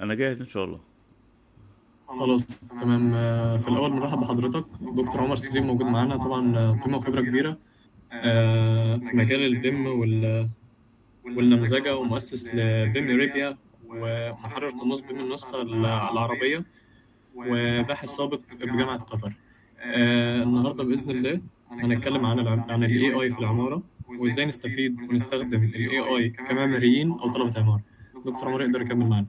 انا جاهز ان شاء الله خلاص تمام في الاول مرحب بحضرتك دكتور عمر سليم موجود معانا طبعا قيمه وخبره كبيره آه، في مجال البيم وال والنمذجه ومؤسس لبيم اريبيا ومحرر قاموس بيم النسخه العربيه وباحث سابق بجامعه قطر آه، النهارده باذن الله هنتكلم عن عن الاي اي في العماره وازاي نستفيد ونستخدم الاي اي كمعماريين او طلبه عماره دكتور عمر يقدر يكمل معانا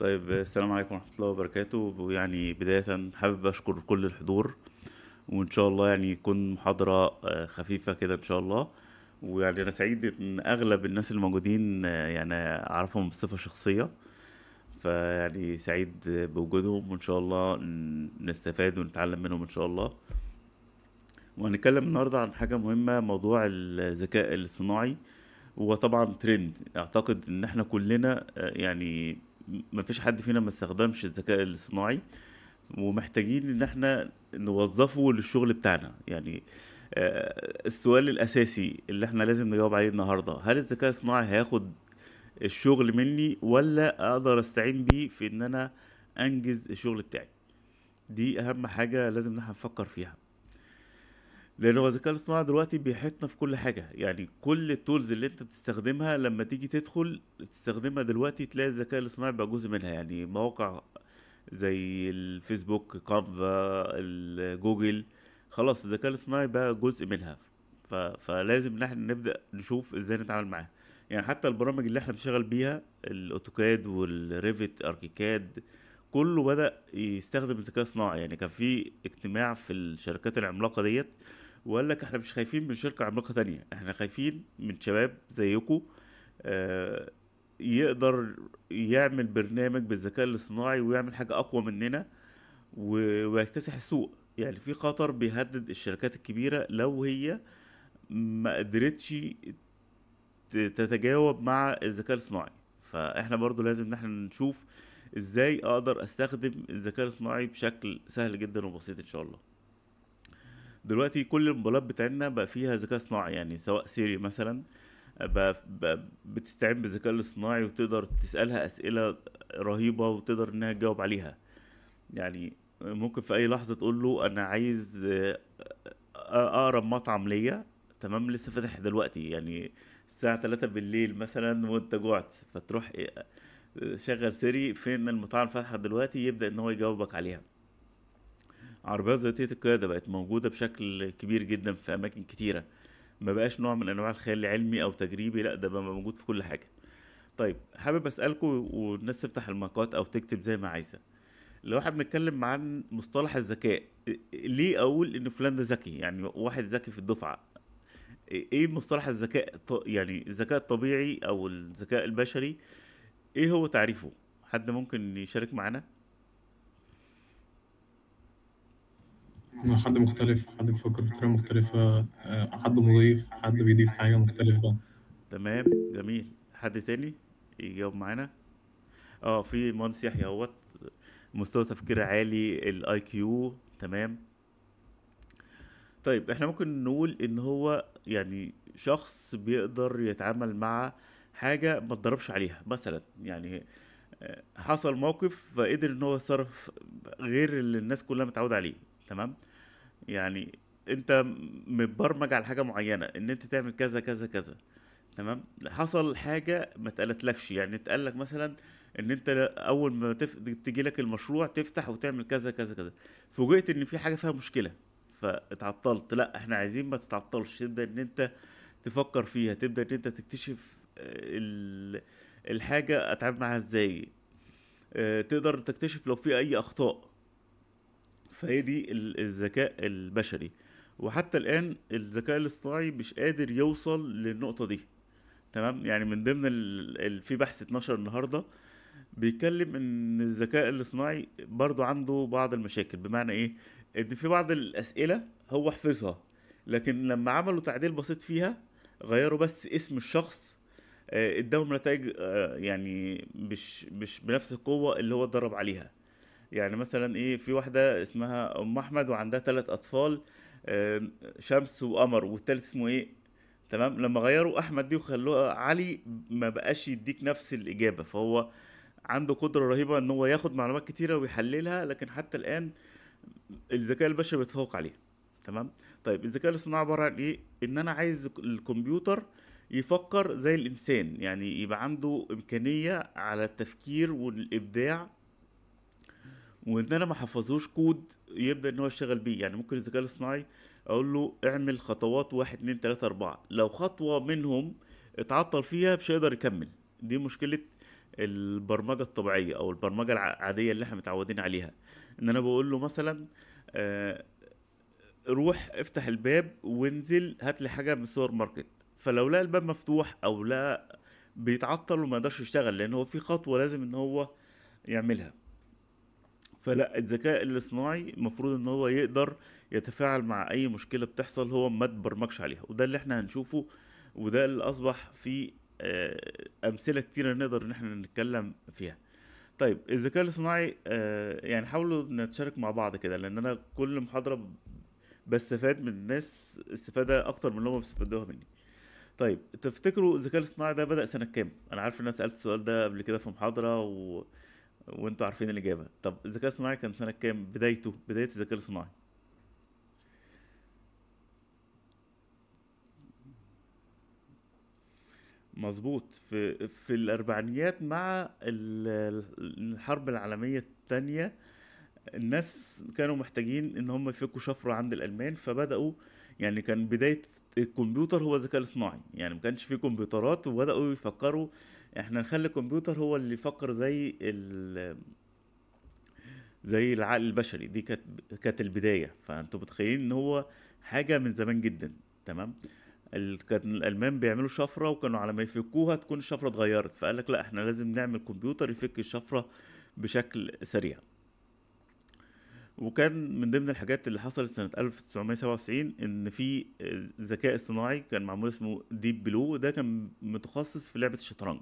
طيب السلام عليكم ورحمه الله وبركاته ويعني بدايه حابب اشكر كل الحضور وان شاء الله يعني يكون محاضره آه، خفيفه كده ان شاء الله ويعني انا سعيد ان اغلب الناس الموجودين آه، يعني اعرفهم بصفه شخصيه فيعني سعيد بوجودهم وان شاء الله نستفاد ونتعلم منهم ان شاء الله وهنتكلم النهارده عن حاجه مهمه موضوع الذكاء الاصطناعي وطبعا ترند اعتقد ان احنا كلنا آه، يعني مفيش حد فينا ما استخدمش الذكاء الاصطناعي ومحتاجين ان احنا نوظفه للشغل بتاعنا يعني آه، السؤال الاساسي اللي احنا لازم نجاوب عليه النهارده هل الذكاء الاصطناعي هياخد الشغل مني ولا اقدر استعين بيه في ان انا انجز الشغل بتاعي دي اهم حاجه لازم نحن نفكر فيها لانه الذكاء الاصطناعي دلوقتي بيحيطنا في كل حاجه يعني كل التولز اللي انت بتستخدمها لما تيجي تدخل تستخدمها دلوقتي تلاقي الذكاء الاصطناعي بقى جزء منها يعني مواقع زي الفيسبوك كانفا جوجل خلاص الذكاء الاصطناعي بقى جزء منها ف... فلازم نحن نبدا نشوف ازاي نتعامل معاها يعني حتى البرامج اللي احنا بنشتغل بيها الاوتوكاد والريفت اركيكاد كله بدا يستخدم الذكاء الاصطناعي يعني كان في اجتماع في الشركات العملاقه ديت وقال لك احنا مش خايفين من شركة عملاقة تانية احنا خايفين من شباب زيكم آه، يقدر يعمل برنامج بالذكاء الاصطناعي ويعمل حاجة أقوى مننا ويكتسح السوق يعني في خطر بيهدد الشركات الكبيرة لو هي ما قدرتش تتجاوب مع الذكاء الاصطناعي فاحنا برضو لازم ان احنا نشوف ازاي اقدر استخدم الذكاء الاصطناعي بشكل سهل جدا وبسيط ان شاء الله دلوقتي كل الموبايلات بتاعتنا بقى فيها ذكاء صناعي يعني سواء سيري مثلا بقى بتستعين بالذكاء الاصطناعي وتقدر تسالها اسئله رهيبه وتقدر انها تجاوب عليها يعني ممكن في اي لحظه تقول له انا عايز اقرب مطعم ليا تمام لسه فاتح دلوقتي يعني الساعه 3 بالليل مثلا وانت جوعت فتروح شغل سيري فين المطاعم فاتحه دلوقتي يبدا ان هو يجاوبك عليها عربيات ذاتيه القياده بقت موجوده بشكل كبير جدا في اماكن كتيره ما بقاش نوع من انواع الخيال العلمي او تجريبي لا ده بقى موجود في كل حاجه طيب حابب اسالكم والناس تفتح المقاط او تكتب زي ما عايزه لو احنا بنتكلم عن مصطلح الذكاء ليه اقول ان فلان ده ذكي يعني واحد ذكي في الدفعه ايه مصطلح الذكاء يعني الذكاء الطبيعي او الذكاء البشري ايه هو تعريفه حد ممكن يشارك معانا حد مختلف حد بيفكر بطريقه مختلفه آه، حد مضيف حد بيضيف حاجه مختلفه تمام جميل حد تاني يجاوب معانا اه في مهندس يحيى اهوت مستوى تفكير عالي الاي كيو تمام طيب احنا ممكن نقول ان هو يعني شخص بيقدر يتعامل مع حاجة ما تضربش عليها مثلا يعني آه، حصل موقف فقدر ان هو يتصرف غير اللي الناس كلها متعودة عليه تمام يعني انت متبرمج على حاجه معينه ان انت تعمل كذا كذا كذا تمام حصل حاجه ما اتقالتلكش يعني اتقال لك مثلا ان انت اول ما تف... تجي لك المشروع تفتح وتعمل كذا كذا كذا فوجئت ان في حاجه فيها مشكله فاتعطلت لا احنا عايزين ما تتعطلش تبدا ان انت تفكر فيها تبدا ان انت تكتشف آه، ال... الحاجه اتعامل معاها ازاي آه، تقدر تكتشف لو في اي اخطاء فهي دي الذكاء البشري وحتى الان الذكاء الاصطناعي مش قادر يوصل للنقطه دي تمام يعني من ضمن ال... في بحث اتنشر النهارده بيتكلم ان الذكاء الاصطناعي برضو عنده بعض المشاكل بمعنى ايه ان في بعض الاسئله هو حفظها لكن لما عملوا تعديل بسيط فيها غيروا بس اسم الشخص آه، اداهم نتائج آه، يعني مش مش بنفس القوه اللي هو اتدرب عليها يعني مثلا ايه في واحده اسمها ام احمد وعندها ثلاث اطفال شمس وقمر والتالت اسمه ايه تمام لما غيروا احمد دي وخلوها علي ما بقاش يديك نفس الاجابه فهو عنده قدره رهيبه ان هو ياخد معلومات كتيره ويحللها لكن حتى الان الذكاء البشري بيتفوق عليه تمام طيب الذكاء الاصطناعي عباره عن ايه ان انا عايز الكمبيوتر يفكر زي الانسان يعني يبقى عنده امكانيه على التفكير والابداع وان انا ما حفظوش كود يبدا ان هو يشتغل بيه يعني ممكن الذكاء الاصطناعي اقول له اعمل خطوات واحد اتنين تلاته اربعه لو خطوه منهم اتعطل فيها مش هيقدر يكمل دي مشكله البرمجه الطبيعيه او البرمجه العاديه اللي احنا متعودين عليها ان انا بقول له مثلا آه روح افتح الباب وانزل هات لي حاجه من السوبر ماركت فلو لقى الباب مفتوح او لا بيتعطل وما يقدرش يشتغل لان هو في خطوه لازم ان هو يعملها فلا الذكاء الاصطناعي المفروض ان هو يقدر يتفاعل مع اي مشكله بتحصل هو ما تبرمجش عليها وده اللي احنا هنشوفه وده اللي اصبح في آه، امثله كتيره نقدر ان احنا نتكلم فيها طيب الذكاء الاصطناعي آه، يعني حاولوا نتشارك مع بعض كده لان انا كل محاضره بستفاد من الناس استفاده اكتر من اللي هم بيستفادوها مني طيب تفتكروا الذكاء الاصطناعي ده بدا سنه كام انا عارف ان انا سالت السؤال ده قبل كده في محاضره و... وانتوا عارفين الاجابه طب الذكاء الصناعي كان سنه كام بدايته بدايه الذكاء الصناعي مظبوط في في الاربعينيات مع الحرب العالميه الثانيه الناس كانوا محتاجين ان هم يفكوا شفره عند الالمان فبداوا يعني كان بدايه الكمبيوتر هو الذكاء الاصطناعي يعني ما كانش في كمبيوترات وبداوا يفكروا احنا نخلي الكمبيوتر هو اللي يفكر زي ال زي العقل البشري دي كانت كانت البدايه فانتوا متخيلين ان هو حاجه من زمان جدا تمام كان الالمان بيعملوا شفره وكانوا على ما يفكوها تكون الشفره اتغيرت فقال لك لا احنا لازم نعمل كمبيوتر يفك الشفره بشكل سريع وكان من ضمن الحاجات اللي حصلت سنة 1997 إن في ذكاء اصطناعي كان معمول اسمه ديب بلو ده كان متخصص في لعبة الشطرنج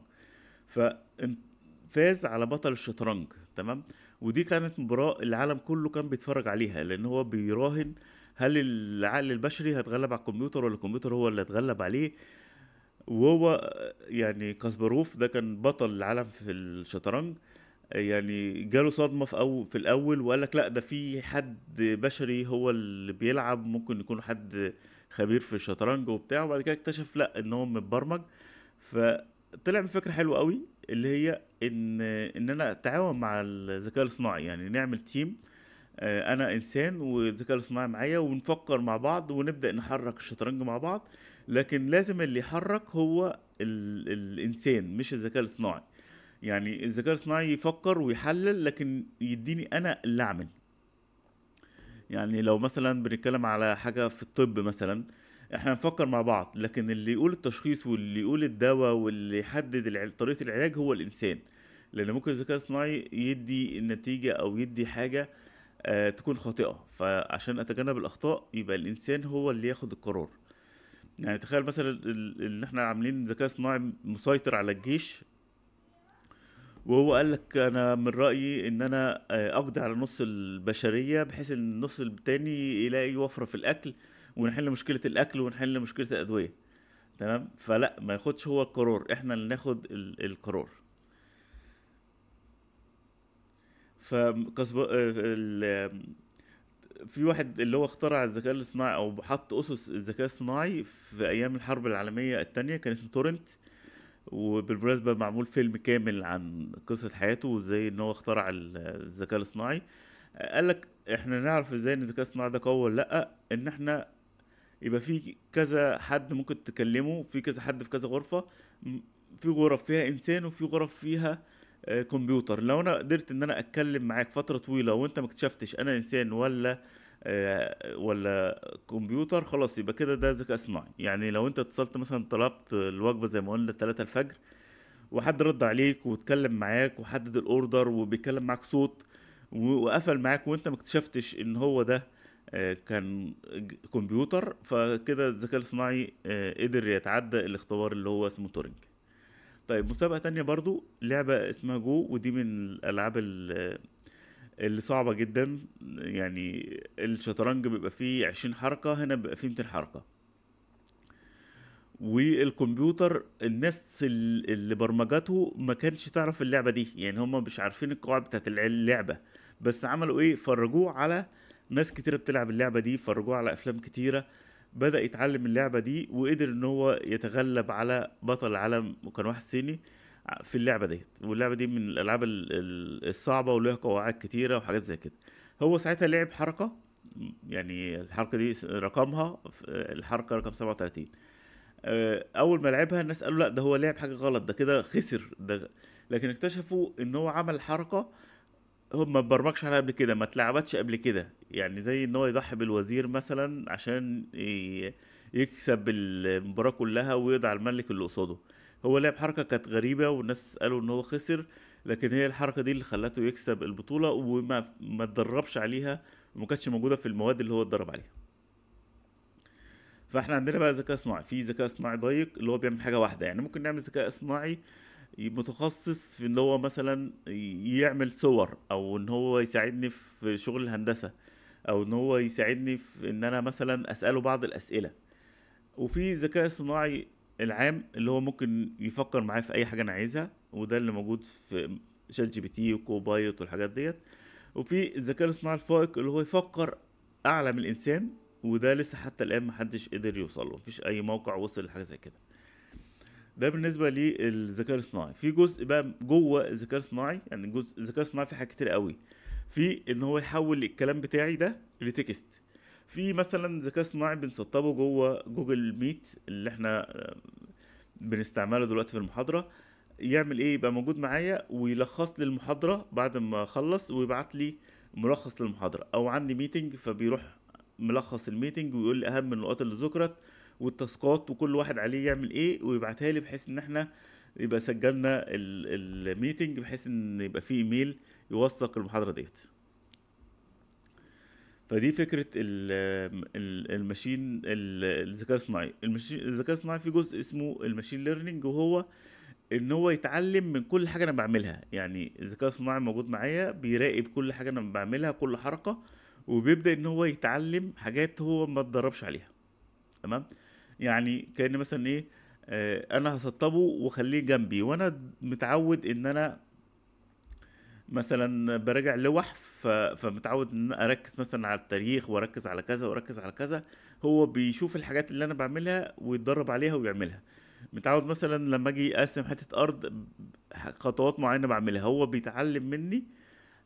ففاز على بطل الشطرنج تمام ودي كانت مباراة العالم كله كان بيتفرج عليها لأن هو بيراهن هل العقل البشري هيتغلب على الكمبيوتر ولا الكمبيوتر هو اللي هيتغلب عليه وهو يعني كاسباروف ده كان بطل العالم في الشطرنج يعني جاله صدمه في أو في الاول وقال لك لا ده في حد بشري هو اللي بيلعب ممكن يكون حد خبير في الشطرنج وبتاع وبعد كده اكتشف لا ان هو متبرمج ف طلع بفكره حلوه قوي اللي هي ان ان انا اتعاون مع الذكاء الاصطناعي يعني نعمل تيم آه، انا انسان والذكاء الاصطناعي معايا ونفكر مع بعض ونبدا نحرك الشطرنج مع بعض لكن لازم اللي يحرك هو ال... الانسان مش الذكاء الاصطناعي يعني الذكاء الاصطناعي يفكر ويحلل لكن يديني انا اللي اعمل يعني لو مثلا بنتكلم على حاجه في الطب مثلا آه احنا نفكر مع بعض لكن اللي يقول التشخيص واللي يقول الدواء واللي يحدد طريقه العلاج هو الانسان لان ممكن الذكاء الصناعي يدي نتيجه او يدي حاجه آه، تكون خاطئه فعشان اتجنب الاخطاء يبقى الانسان هو اللي ياخد القرار يعني تخيل مثلا ان احنا عاملين ذكاء صناعي مسيطر على الجيش وهو قال لك انا من رايي ان انا آه، اقضي على نص البشريه بحيث ان النص التاني يلاقي وفره في الاكل ونحل مشكله الاكل ونحل مشكله الادويه تمام فلا ما ياخدش هو القرار احنا اللي ناخد القرار فكسب في واحد اللي هو اخترع الذكاء الاصطناعي او حط اسس الذكاء الصناعي في ايام الحرب العالميه الثانيه كان اسمه تورنت وبالمناسبه معمول فيلم كامل عن قصه حياته وازاي ان هو اخترع الذكاء الاصطناعي قال لك احنا نعرف ازاي ان الذكاء الاصطناعي ده قوي ولا لا ان احنا يبقى في كذا حد ممكن تكلمه في كذا حد في كذا غرفة في غرف فيها انسان وفي غرف فيها آه، كمبيوتر لو انا قدرت ان انا اتكلم معاك فترة طويلة وانت ما اكتشفتش انا انسان ولا آه، ولا كمبيوتر خلاص يبقى كده ده ذكاء اصطناعي يعني لو انت اتصلت مثلا طلبت الوجبة زي ما قلنا 3 الفجر وحد رد عليك واتكلم معاك وحدد الاوردر وبيتكلم معاك صوت وقفل معاك وانت ما اكتشفتش ان هو ده كان كمبيوتر فكده الذكاء الصناعي آه، قدر يتعدى الاختبار اللي هو اسمه تورنج طيب مسابقة تانية برضو لعبة اسمها جو ودي من الألعاب اللي صعبة جدا يعني الشطرنج بيبقى فيه عشرين حركة هنا بيبقى فيه 200 حركة والكمبيوتر الناس اللي برمجته ما كانش تعرف اللعبة دي يعني هم مش عارفين القواعد بتاعت اللعبة بس عملوا ايه فرجوه على ناس كتيرة بتلعب اللعبة دي فرجوه على أفلام كتيرة بدأ يتعلم اللعبة دي وقدر إن هو يتغلب على بطل العالم وكان واحد صيني في اللعبة ديت واللعبة دي من الألعاب الصعبة وليها قواعد كتيرة وحاجات زي كده هو ساعتها لعب حركة يعني الحركة دي رقمها الحركة رقم 37 آه، اول ما لعبها الناس قالوا لا ده هو لعب حاجه غلط ده كده خسر ده لكن اكتشفوا ان هو عمل حركه هم ما تبرمجش عليها قبل كده ما اتلعبتش قبل كده يعني زي ان هو يضحي بالوزير مثلا عشان يكسب المباراه كلها ويقضي على الملك اللي قصاده هو لعب حركه كانت غريبه والناس قالوا ان هو خسر لكن هي الحركه دي اللي خلته يكسب البطوله وما ما اتدربش عليها وما كانتش موجوده في المواد اللي هو اتدرب عليها فاحنا عندنا بقى ذكاء صناعي في ذكاء صناعي ضيق اللي هو بيعمل حاجه واحده يعني ممكن نعمل ذكاء صناعي متخصص في ان هو مثلا يعمل صور او ان هو يساعدني في شغل الهندسه او ان هو يساعدني في ان انا مثلا اساله بعض الاسئله وفي الذكاء الصناعي العام اللي هو ممكن يفكر معايا في اي حاجه انا عايزها وده اللي موجود في شات جي بي تي وكوبايلوت والحاجات ديت وفي الذكاء الصناعي الفائق اللي هو يفكر اعلى من الانسان وده لسه حتى الان محدش قدر يوصله مفيش اي موقع وصل لحاجه زي كده ده بالنسبه للذكاء الاصطناعي في جزء بقى جوه الذكاء الاصطناعي يعني جزء الذكاء الاصطناعي في حاجات كتير قوي في ان هو يحول الكلام بتاعي ده لتكست في مثلا ذكاء اصطناعي بنسطبه جوه جوجل ميت اللي احنا بنستعمله دلوقتي في المحاضره يعمل ايه يبقى موجود معايا ويلخص لي المحاضره بعد ما اخلص ويبعت لي ملخص للمحاضره او عندي ميتنج فبيروح ملخص الميتنج ويقول لي اهم النقاط اللي ذكرت والتاسكات وكل واحد عليه يعمل ايه ويبعتها لي بحيث ان احنا يبقى سجلنا الميتنج بحيث ان يبقى في ايميل يوثق المحاضره ديت فدي فكره الماشين الذكاء الصناعي الذكاء الصناعي في جزء اسمه الماشين ليرنينج وهو ان هو يتعلم من كل حاجه انا بعملها يعني الذكاء الصناعي موجود معايا بيراقب كل حاجه انا بعملها كل حركه وبيبدا ان هو يتعلم حاجات هو ما اتدربش عليها تمام يعني كان مثلا ايه آه، انا هسطبه واخليه جنبي وانا متعود ان انا مثلا براجع لوح فمتعود ان انا اركز مثلا على التاريخ واركز على كذا واركز على كذا هو بيشوف الحاجات اللي انا بعملها ويتدرب عليها ويعملها متعود مثلا لما اجي اقسم حته ارض خطوات معينه بعملها هو بيتعلم مني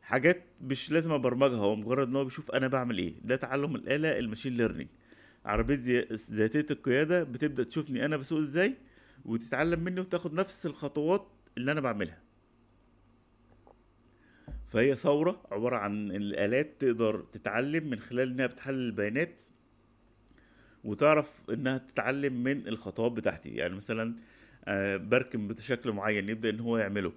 حاجات مش لازم ابرمجها هو مجرد ان هو بيشوف انا بعمل ايه ده تعلم الاله الماشين ليرنينج عربيه ذاتيه القياده بتبدا تشوفني انا بسوق ازاي وتتعلم مني وتاخد نفس الخطوات اللي انا بعملها فهي ثورة عبارة عن الآلات تقدر تتعلم من خلال إنها بتحلل البيانات وتعرف إنها تتعلم من الخطوات بتاعتي يعني مثلا آه، بركن بركم بشكل معين يبدأ إن هو يعمله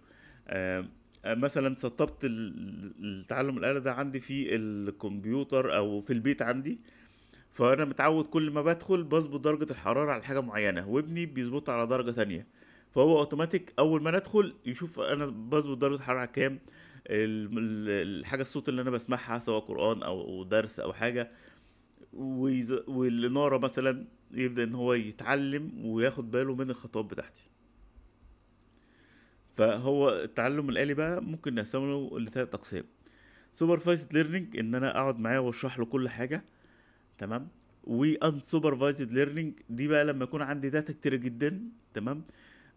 آه، آه، مثلا سطبت التعلم الآلة ده عندي في الكمبيوتر أو في البيت عندي فانا متعود كل ما بدخل بظبط درجه الحراره على حاجه معينه وابني بيظبطها على درجه تانية فهو اوتوماتيك اول ما ندخل يشوف انا بظبط درجه الحراره على كام الحاجه الصوت اللي انا بسمعها سواء قران او درس او حاجه والاناره مثلا يبدا ان هو يتعلم وياخد باله من الخطوات بتاعتي فهو التعلم الالي بقى ممكن نقسمه لثلاث اقسام سوبرفايزد ليرنينج ان انا اقعد معاه واشرح له كل حاجه تمام سوبرفايزد ليرنينج دي بقى لما يكون عندي داتا كتير جدا تمام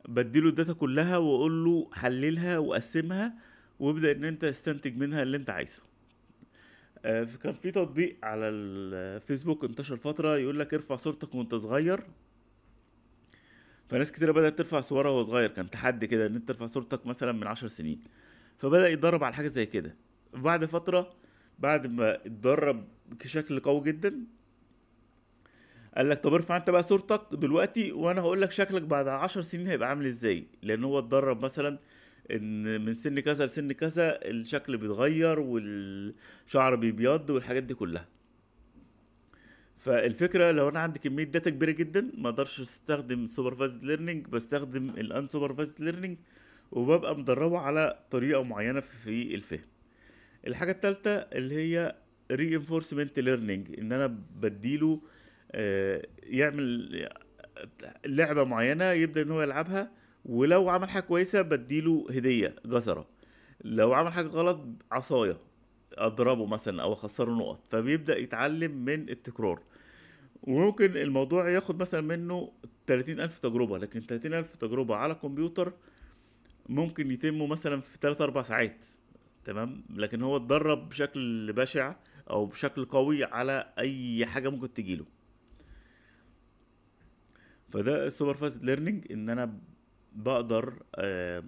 بديله الداتا كلها واقول له حللها وقسمها وابدا ان انت استنتج منها اللي انت عايزه آه كان في تطبيق على الفيسبوك انتشر فتره يقول لك ارفع صورتك وانت صغير فناس كتير بدات ترفع صورها وهو صغير كان تحدي كده ان انت ترفع صورتك مثلا من عشر سنين فبدا يتدرب على حاجه زي كده بعد فتره بعد ما اتدرب بشكل قوي جدا قال لك طب ارفع انت بقى صورتك دلوقتي وانا هقول لك شكلك بعد عشر سنين هيبقى عامل ازاي لان هو اتدرب مثلا ان من سن كذا لسن كذا الشكل بيتغير والشعر بيبيض والحاجات دي كلها فالفكره لو انا عندي كميه داتا كبيره جدا ما اقدرش استخدم سوبرفايزد ليرنينج بستخدم الان سوبرفايزد ليرنينج وببقى مدربه على طريقه معينه في الفهم الحاجه الثالثه اللي هي reinforcement learning ان انا بديله آه، يعمل لعبه معينه يبدا ان هو يلعبها ولو عمل حاجه كويسه بديله هديه جزره لو عمل حاجه غلط عصايه اضربه مثلا او اخسره نقط فبيبدا يتعلم من التكرار وممكن الموضوع ياخد مثلا منه 30 ألف تجربة لكن 30 ألف تجربة على كمبيوتر ممكن يتموا مثلا في 3 4 ساعات تمام لكن هو اتدرب بشكل بشع او بشكل قوي على اي حاجه ممكن تجيله فده السوبر فاست ليرنينج ان انا بقدر آه،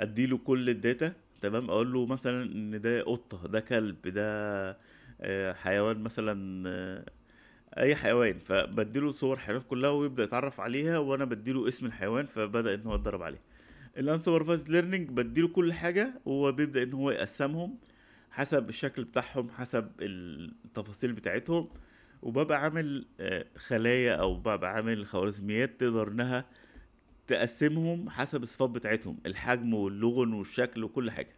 اديله كل الداتا تمام اقول له مثلا ان ده قطه ده كلب ده آه، حيوان مثلا آه، اي حيوان فبديله صور الحيوانات كلها ويبدا يتعرف عليها وانا بديله اسم الحيوان فبدا ان هو يتدرب عليه الانسوبرفايزد ليرنينج بديله كل حاجه وهو بيبدا ان هو يقسمهم حسب الشكل بتاعهم حسب التفاصيل بتاعتهم وببقى عامل آه، خلايا او ببقى عامل خوارزميات تقدر انها تقسمهم حسب الصفات بتاعتهم الحجم واللون والشكل وكل حاجه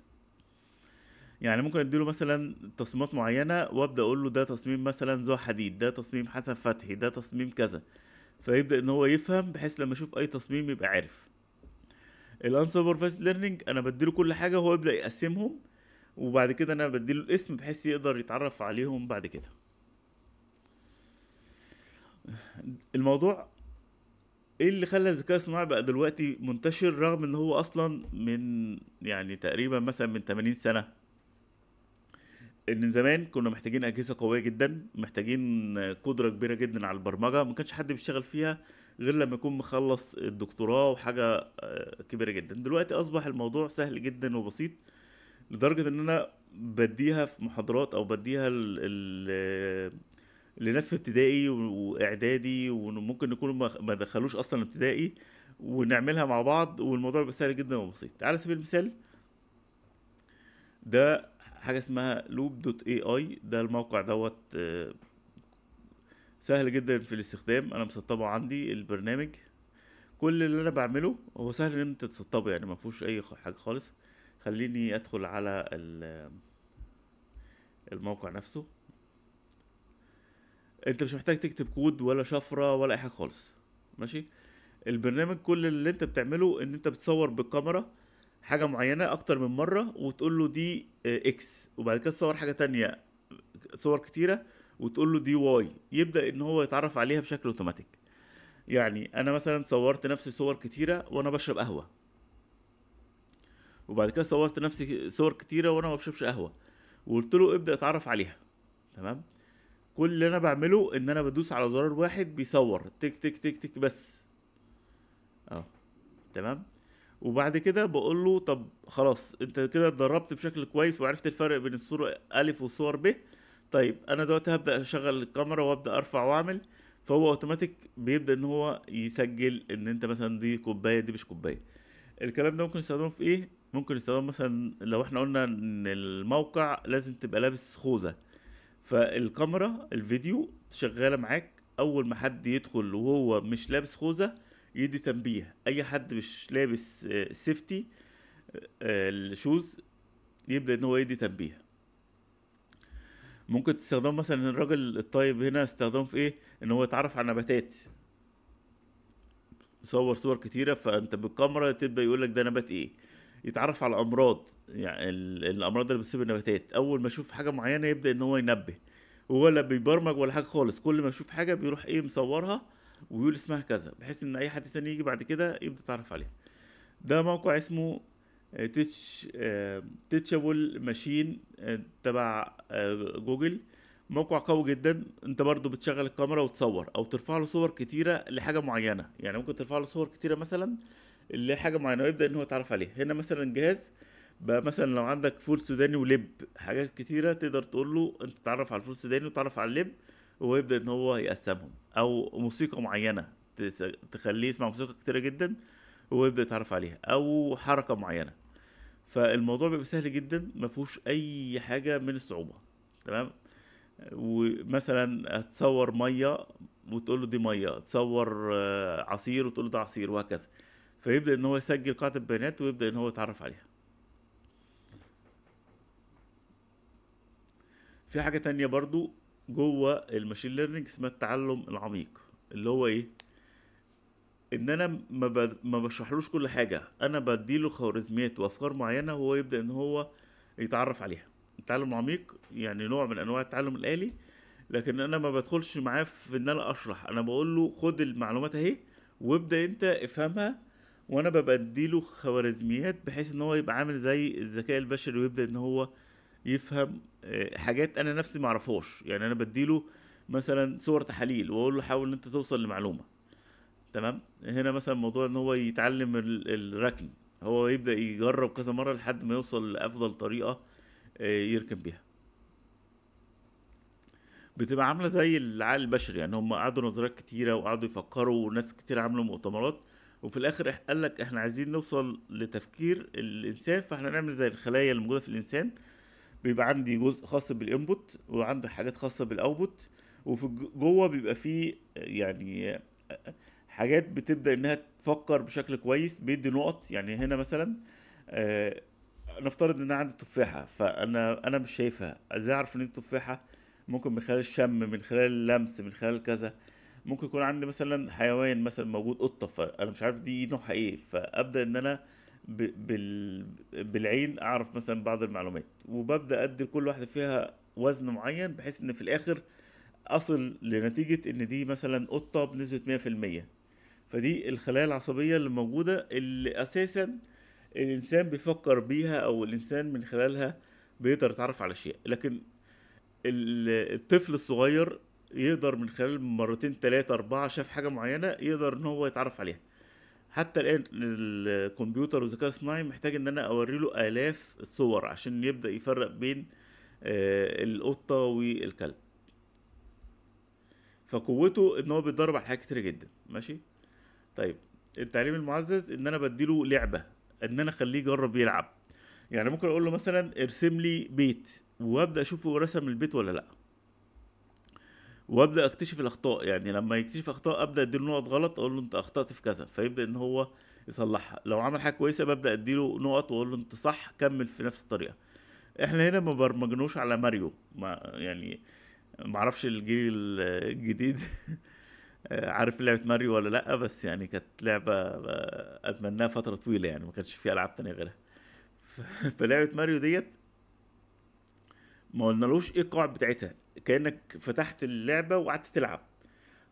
يعني ممكن اديله مثلا تصميمات معينه وابدا اقول له ده تصميم مثلا ذو حديد ده تصميم حسن فتحي ده تصميم كذا فيبدا ان هو يفهم بحيث لما اشوف اي تصميم يبقى عارف الانسبرفايزد ليرنينج انا بديله كل حاجه هو يبدا يقسمهم وبعد كده انا بديله الاسم بحيث يقدر يتعرف عليهم بعد كده الموضوع ايه اللي خلى الذكاء الصناعي بقى دلوقتي منتشر رغم ان هو اصلا من يعني تقريبا مثلا من 80 سنه ان زمان كنا محتاجين اجهزه قويه جدا محتاجين قدره كبيره جدا على البرمجه ما كانش حد بيشتغل فيها غير لما يكون مخلص الدكتوراه وحاجه آه، كبيره جدا دلوقتي اصبح الموضوع سهل جدا وبسيط لدرجه ان انا بديها في محاضرات او بديها ال ال لناس في ابتدائي واعدادي وممكن نكون ما دخلوش اصلا ابتدائي ونعملها مع بعض والموضوع بيبقى سهل جدا وبسيط على سبيل المثال ده حاجه اسمها لوب دوت اي اي ده الموقع دوت آه، سهل جدا في الاستخدام انا مسطبه عندي البرنامج كل اللي انا بعمله هو سهل ان انت تسطبه يعني ما فيهوش اي حاجه خالص خليني ادخل على الموقع نفسه انت مش محتاج تكتب كود ولا شفرة ولا اي حاجة خالص ماشي البرنامج كل اللي انت بتعمله ان انت بتصور بالكاميرا حاجة معينة اكتر من مرة وتقول له دي اكس وبعد كده تصور حاجة تانية صور كتيرة وتقول له دي واي يبدأ ان هو يتعرف عليها بشكل اوتوماتيك يعني انا مثلا صورت نفسي صور كتيرة وانا بشرب قهوة وبعد كده صورت نفسي صور كتيره وانا ما بشربش قهوه وقلت له ابدا اتعرف عليها تمام كل اللي انا بعمله ان انا بدوس على زرار واحد بيصور تك تك تك تك بس اه تمام وبعد كده بقول له طب خلاص انت كده اتدربت بشكل كويس وعرفت الفرق بين الصوره الف وصور ب طيب انا دلوقتي هبدا اشغل الكاميرا وابدا ارفع واعمل فهو اوتوماتيك بيبدا ان هو يسجل ان انت مثلا دي كوبايه دي مش كوبايه الكلام ده ممكن يستخدمه في ايه ممكن يستخدم مثلا لو احنا قلنا ان الموقع لازم تبقى لابس خوذه فالكاميرا الفيديو شغاله معاك اول ما حد يدخل وهو مش لابس خوذه يدي تنبيه اي حد مش لابس سيفتي آه، آه، الشوز يبدا ان هو يدي تنبيه ممكن تستخدم مثلا الراجل الطيب هنا استخدمه في ايه ان هو يتعرف على نباتات صور صور كتيره فانت بالكاميرا تبدا يقولك ده نبات ايه يتعرف على امراض يعني الامراض اللي بتصيب النباتات اول ما يشوف حاجه معينه يبدا ان هو ينبه ولا بيبرمج ولا حاجه خالص كل ما يشوف حاجه بيروح ايه مصورها ويقول اسمها كذا بحيث ان اي حد تاني يجي بعد كده يبدا يتعرف عليها ده موقع اسمه آه، تيتش آه، تيتشابل ماشين آه، تبع جوجل موقع قوي جدا انت برضو بتشغل الكاميرا وتصور او ترفع له صور كتيره لحاجه معينه يعني ممكن ترفع له صور كتيره مثلا اللي حاجة معينه ويبدا ان هو يتعرف عليها هنا مثلا جهاز بقى مثلا لو عندك فول سوداني ولب حاجات كتيره تقدر تقول له انت تتعرف على الفول السوداني وتتعرف على اللب ويبدا ان هو يقسمهم او موسيقى معينه تخليه يسمع موسيقى كتيره جدا ويبدا يتعرف عليها او حركه معينه فالموضوع بيبقى سهل جدا ما فيهوش اي حاجه من الصعوبه تمام ومثلا هتصور ميه وتقول له دي ميه تصور آه، عصير وتقول له ده عصير وهكذا فيبدا ان هو يسجل قاعده البيانات ويبدا ان هو يتعرف عليها في حاجه تانية برضو جوه الماشين ليرنينج اسمها التعلم العميق اللي هو ايه ان انا ما, ما بشرحلوش كل حاجه انا بديله خوارزميات وافكار معينه وهو يبدا ان هو يتعرف عليها التعلم العميق يعني نوع من انواع التعلم الالي لكن انا ما بدخلش معاه في ان انا اشرح انا بقول له خد المعلومات اهي وابدا انت افهمها وانا ببقى اديله خوارزميات بحيث ان هو يبقى عامل زي الذكاء البشري ويبدا ان هو يفهم آه، حاجات انا نفسي ما اعرفهاش يعني انا بديله مثلا صور تحاليل واقول له حاول ان انت توصل لمعلومه تمام هنا مثلا موضوع ان هو يتعلم الركن هو يبدا يجرب كذا مره لحد ما يوصل لافضل طريقه آه، يركن بيها بتبقى عامله زي العقل البشري يعني هم قعدوا نظريات كتيره وقعدوا يفكروا وناس كتير عملوا مؤتمرات وفي الاخر قال لك احنا عايزين نوصل لتفكير الانسان فاحنا نعمل زي الخلايا اللي موجوده في الانسان بيبقى عندي جزء خاص بالانبوت وعندي حاجات خاصه بالاوتبوت وفي جوه بيبقى فيه يعني حاجات بتبدا انها تفكر بشكل كويس بيدي نقط يعني هنا مثلا آه نفترض ان انا عندي تفاحه فانا انا مش شايفها ازاي اعرف ان دي تفاحه ممكن من خلال الشم من خلال اللمس من خلال كذا ممكن يكون عندي مثلا حيوان مثلا موجود قطه فانا مش عارف دي نوعها ايه فابدا ان انا بال... بالعين اعرف مثلا بعض المعلومات وببدا ادي لكل واحده فيها وزن معين بحيث ان في الاخر اصل لنتيجه ان دي مثلا قطه بنسبه 100% فدي الخلايا العصبيه اللي موجوده اللي اساسا الانسان بيفكر بيها او الانسان من خلالها بيقدر يتعرف على اشياء لكن الطفل الصغير يقدر من خلال مرتين تلاتة أربعة شاف حاجة معينة يقدر إن هو يتعرف عليها حتى الآن الكمبيوتر والذكاء الصناعي محتاج إن أنا أوريله آلاف الصور عشان يبدأ يفرق بين آه، القطة والكلب فقوته ان هو بيتدرب على حاجات كتيرة جدا ماشي طيب التعليم المعزز ان انا بديله لعبه ان انا اخليه يجرب يلعب يعني ممكن اقول له مثلا ارسم لي بيت وابدا اشوفه رسم البيت ولا لا وابدا اكتشف الاخطاء يعني لما يكتشف اخطاء ابدا اديله نقط غلط اقول له انت اخطات في كذا فيبدا ان هو يصلحها لو عمل حاجه كويسه ببدا اديله نقط واقول له انت صح كمل في نفس الطريقه احنا هنا ما برمجنوش على ماريو ما يعني ما اعرفش الجيل الجديد عارف لعبه ماريو ولا لا بس يعني كانت لعبه اتمناها فتره طويله يعني ما كانش في العاب تانية غيرها فلعبه ماريو ديت ما قلنالوش ايه القواعد بتاعتها كانك فتحت اللعبه وقعدت تلعب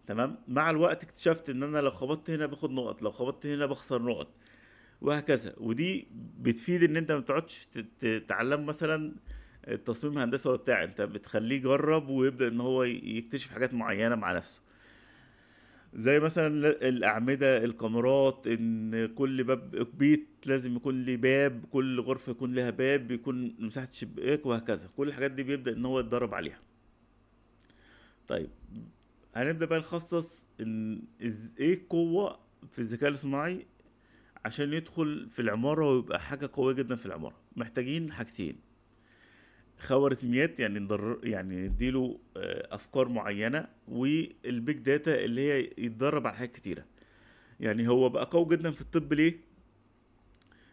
تمام مع الوقت اكتشفت ان انا لو خبطت هنا باخد نقط لو خبطت هنا بخسر نقط وهكذا ودي بتفيد ان انت ما تقعدش تتعلم مثلا التصميم الهندسي ولا بتاع انت بتخليه يجرب ويبدا ان هو يكتشف حاجات معينه مع نفسه زي مثلا الاعمده الكاميرات ان كل باب بيت لازم يكون ليه باب كل غرفه يكون لها باب يكون مساحه شباك وهكذا كل الحاجات دي بيبدا ان هو يتدرب عليها طيب هنبدا بقى نخصص ان ايه القوه في الذكاء الاصطناعي عشان يدخل في العماره ويبقى حاجه قويه جدا في العماره محتاجين حاجتين خوارزميات يعني نضر يعني نديله آه، افكار معينه والبيج داتا اللي هي يتدرب على حاجات كتيره يعني هو بقى قوي جدا في الطب ليه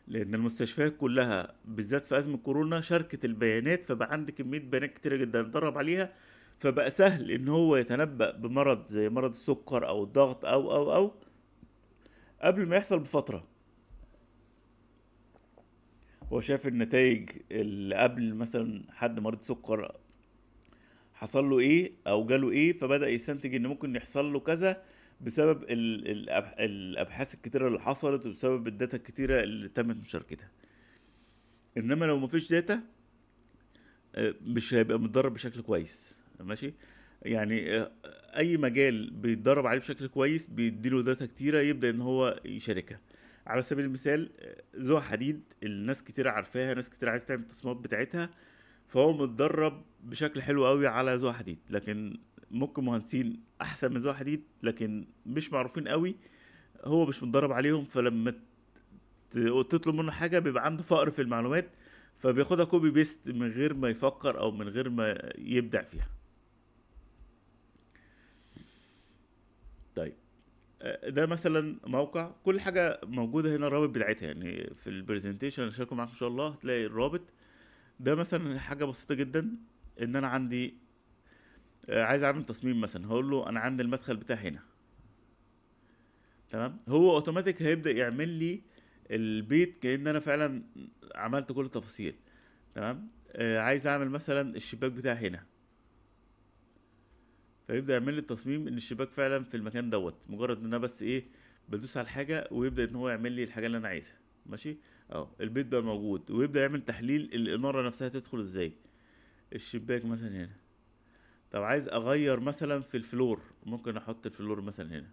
لان المستشفيات كلها بالذات في ازمه كورونا شاركت البيانات فبقى عندي كميه بيانات كتيره جدا اتدرب عليها فبقى سهل ان هو يتنبأ بمرض زي مرض السكر او الضغط او او او قبل ما يحصل بفتره هو شاف النتائج اللي قبل مثلا حد مريض سكر حصل له ايه او جاله ايه فبدا يستنتج ان ممكن يحصل له كذا بسبب الابحاث الكتيره اللي حصلت وبسبب الداتا الكتيره اللي تمت مشاركتها انما لو مفيش داتا آه، مش هيبقى متدرب بشكل كويس ماشي يعني آه، اي مجال بيتدرب عليه بشكل كويس بيديله داتا كتيره يبدا ان هو يشاركها على سبيل المثال زوع حديد الناس كتير عارفاها ناس كتير عايز تعمل التصميمات بتاعتها فهو متدرب بشكل حلو قوي على زوع حديد لكن ممكن مهندسين احسن من زوع حديد لكن مش معروفين قوي هو مش متدرب عليهم فلما تطلب منه حاجه بيبقى عنده فقر في المعلومات فبياخدها كوبي بيست من غير ما يفكر او من غير ما يبدع فيها طيب ده مثلا موقع كل حاجه موجوده هنا الرابط بتاعتها يعني في البرزنتيشن هشاركه معاكم ان شاء الله هتلاقي الرابط ده مثلا حاجه بسيطه جدا ان انا عندي آه، عايز اعمل تصميم مثلا هقول له انا عندي المدخل بتاعي هنا تمام هو اوتوماتيك هيبدا يعمل لي البيت كان انا فعلا عملت كل التفاصيل تمام آه، عايز اعمل مثلا الشباك بتاعي هنا فيبدا يعمل لي التصميم ان الشباك فعلا في المكان دوت مجرد ان انا بس ايه بدوس على الحاجه ويبدا ان هو يعمل لي الحاجه اللي انا عايزها ماشي اهو البيت بقى موجود ويبدا يعمل تحليل الاناره نفسها تدخل ازاي الشباك مثلا هنا طب عايز اغير مثلا في الفلور ممكن احط الفلور مثلا هنا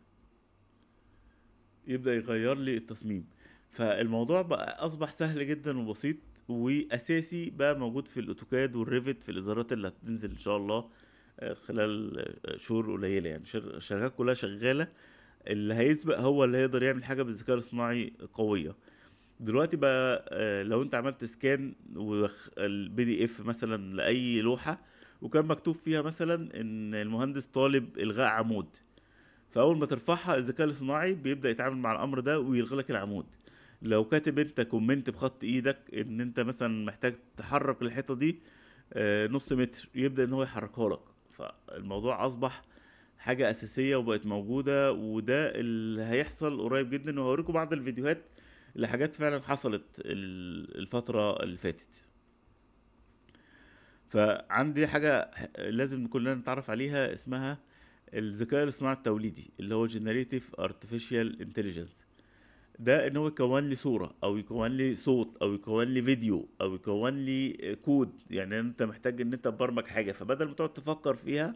يبدا يغير لي التصميم فالموضوع بقى اصبح سهل جدا وبسيط واساسي بقى موجود في الاوتوكاد والريفت في الازارات اللي هتنزل ان شاء الله خلال شهور قليله يعني الشركات كلها شغاله اللي هيسبق هو اللي هيقدر يعمل حاجه بالذكاء الاصطناعي قويه دلوقتي بقى آه، لو انت عملت سكان والبي دي اف مثلا لاي لوحه وكان مكتوب فيها مثلا ان المهندس طالب الغاء عمود فاول ما ترفعها الذكاء الاصطناعي بيبدا يتعامل مع الامر ده ويلغي لك العمود لو كاتب انت كومنت بخط ايدك ان انت مثلا محتاج تحرك الحيطه دي آه، نص متر يبدا ان هو يحركها لك فالموضوع اصبح حاجة أساسية وبقت موجودة وده اللي هيحصل قريب جدا وهوريكم بعض الفيديوهات لحاجات فعلا حصلت الفترة اللي فاتت فعندي حاجة لازم كلنا نتعرف عليها اسمها الذكاء الاصطناعي التوليدي اللي هو Generative Artificial Intelligence ده ان هو يكون لي صوره او يكون لي صوت او يكون لي فيديو او يكون لي كود يعني انت محتاج ان انت تبرمج حاجه فبدل ما تقعد تفكر فيها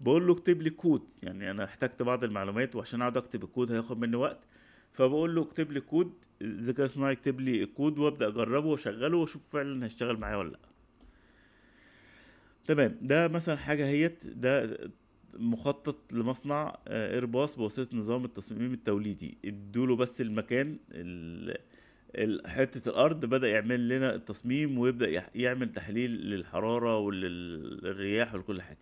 بقول له اكتب لي كود يعني انا احتجت بعض المعلومات وعشان اقعد اكتب الكود هياخد مني وقت فبقول له اكتب لي كود الذكاء الصناعي يكتب لي الكود وابدا اجربه واشغله واشوف فعلا هيشتغل معايا ولا لا تمام ده مثلا حاجه هيت ده مخطط لمصنع ايرباص آه، بواسطه نظام التصميم التوليدي ادوله بس المكان حته الارض بدا يعمل لنا التصميم ويبدا يعمل تحليل للحراره وللرياح ولكل حاجه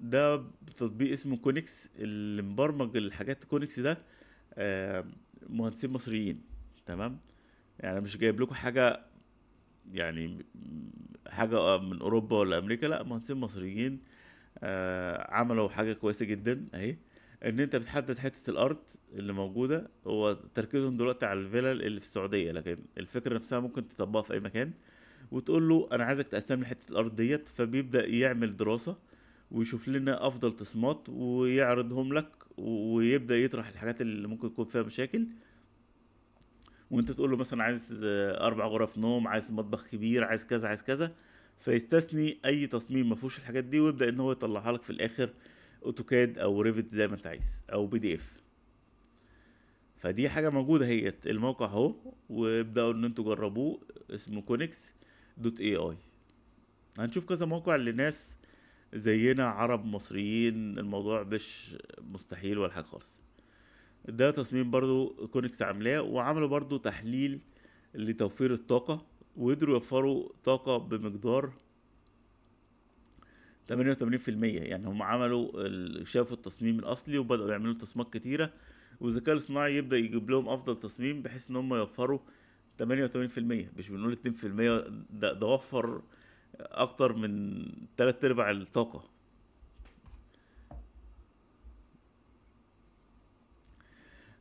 ده تطبيق اسمه كونكس اللي مبرمج الحاجات كونكس ده آه، مهندسين مصريين تمام يعني مش جايب لكم حاجه يعني حاجه آه، من اوروبا ولا امريكا لا مهندسين مصريين آه عملوا حاجه كويسه جدا اهي ان انت بتحدد حته الارض اللي موجوده هو تركيزهم دلوقتي على الفيلل اللي في السعوديه لكن الفكره نفسها ممكن تطبقها في اي مكان وتقول له انا عايزك تقسم لي حته الارض ديت فبيبدا يعمل دراسه ويشوف لنا افضل تصميمات ويعرضهم لك ويبدا يطرح الحاجات اللي ممكن يكون فيها مشاكل وانت تقول له مثلا عايز اربع غرف نوم عايز مطبخ كبير عايز كذا عايز كذا فيستثني اي تصميم ما فيهوش الحاجات دي ويبدا ان هو يطلعها لك في الاخر اوتوكاد او ريفت زي ما انت عايز او بي دي اف فدي حاجه موجوده هيت الموقع اهو وابداوا ان انتوا جربوه اسمه كونكس دوت اي اي هنشوف كذا موقع لناس زينا عرب مصريين الموضوع مش مستحيل ولا حاجه خالص ده تصميم برضو كونكس عاملاه وعملوا برضو تحليل لتوفير الطاقه وقدروا يوفروا طاقة بمقدار 88% يعني هم عملوا شافوا التصميم الأصلي وبدأوا يعملوا تصميمات كتيرة والذكاء الاصطناعي يبدأ يجيب لهم أفضل تصميم بحيث إن هم يوفروا 88% مش بنقول 2% ده, ده وفر أكتر من تلات أرباع الطاقة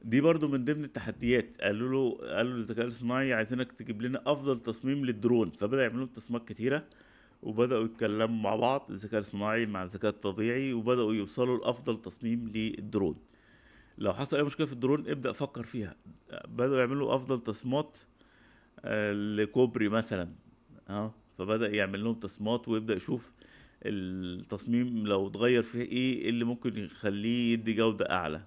دي برضو من ضمن التحديات قالوا له قالوا للذكاء الاصطناعي عايزينك تجيب لنا افضل تصميم للدرون فبدا يعملوا تصميمات كتيره وبداوا يتكلموا مع بعض الذكاء الصناعي مع الذكاء الطبيعي وبداوا يوصلوا لافضل تصميم للدرون لو حصل اي مشكله في الدرون ابدا فكر فيها بداوا يعملوا افضل تصميمات آه، لكوبري مثلا ها فبدا يعمل لهم تصميمات ويبدا يشوف التصميم لو اتغير فيه ايه اللي ممكن يخليه يدي جوده اعلى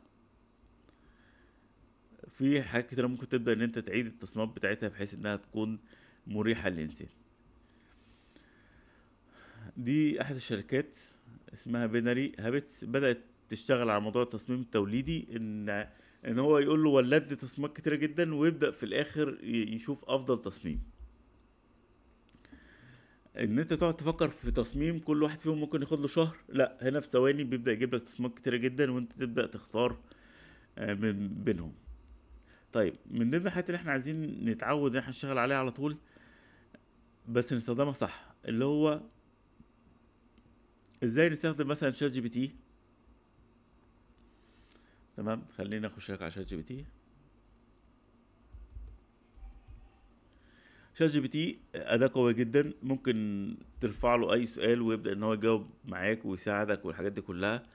في حاجات كتير ممكن تبدأ إن أنت تعيد التصميمات بتاعتها بحيث إنها تكون مريحة للإنسان دي أحد الشركات اسمها بينري هابتس بدأت تشتغل على موضوع التصميم التوليدي إن إن هو يقول له ولد لي تصميمات كتيرة جدا ويبدأ في الآخر يشوف أفضل تصميم ان انت تقعد تفكر في تصميم كل واحد فيهم ممكن ياخد له شهر لا هنا في ثواني بيبدا يجيب لك تصميمات كتيره جدا وانت تبدا تختار آه، من بينهم طيب من ضمن الحاجات اللي احنا عايزين نتعود ان احنا نشتغل عليها على طول بس نستخدمها صح اللي هو ازاي نستخدم مثلا شات جي بي تي تمام خلينا نخش لك على شات جي بي تي شات جي بي تي اداه قويه جدا ممكن ترفع له اي سؤال ويبدا ان هو يجاوب معاك ويساعدك والحاجات دي كلها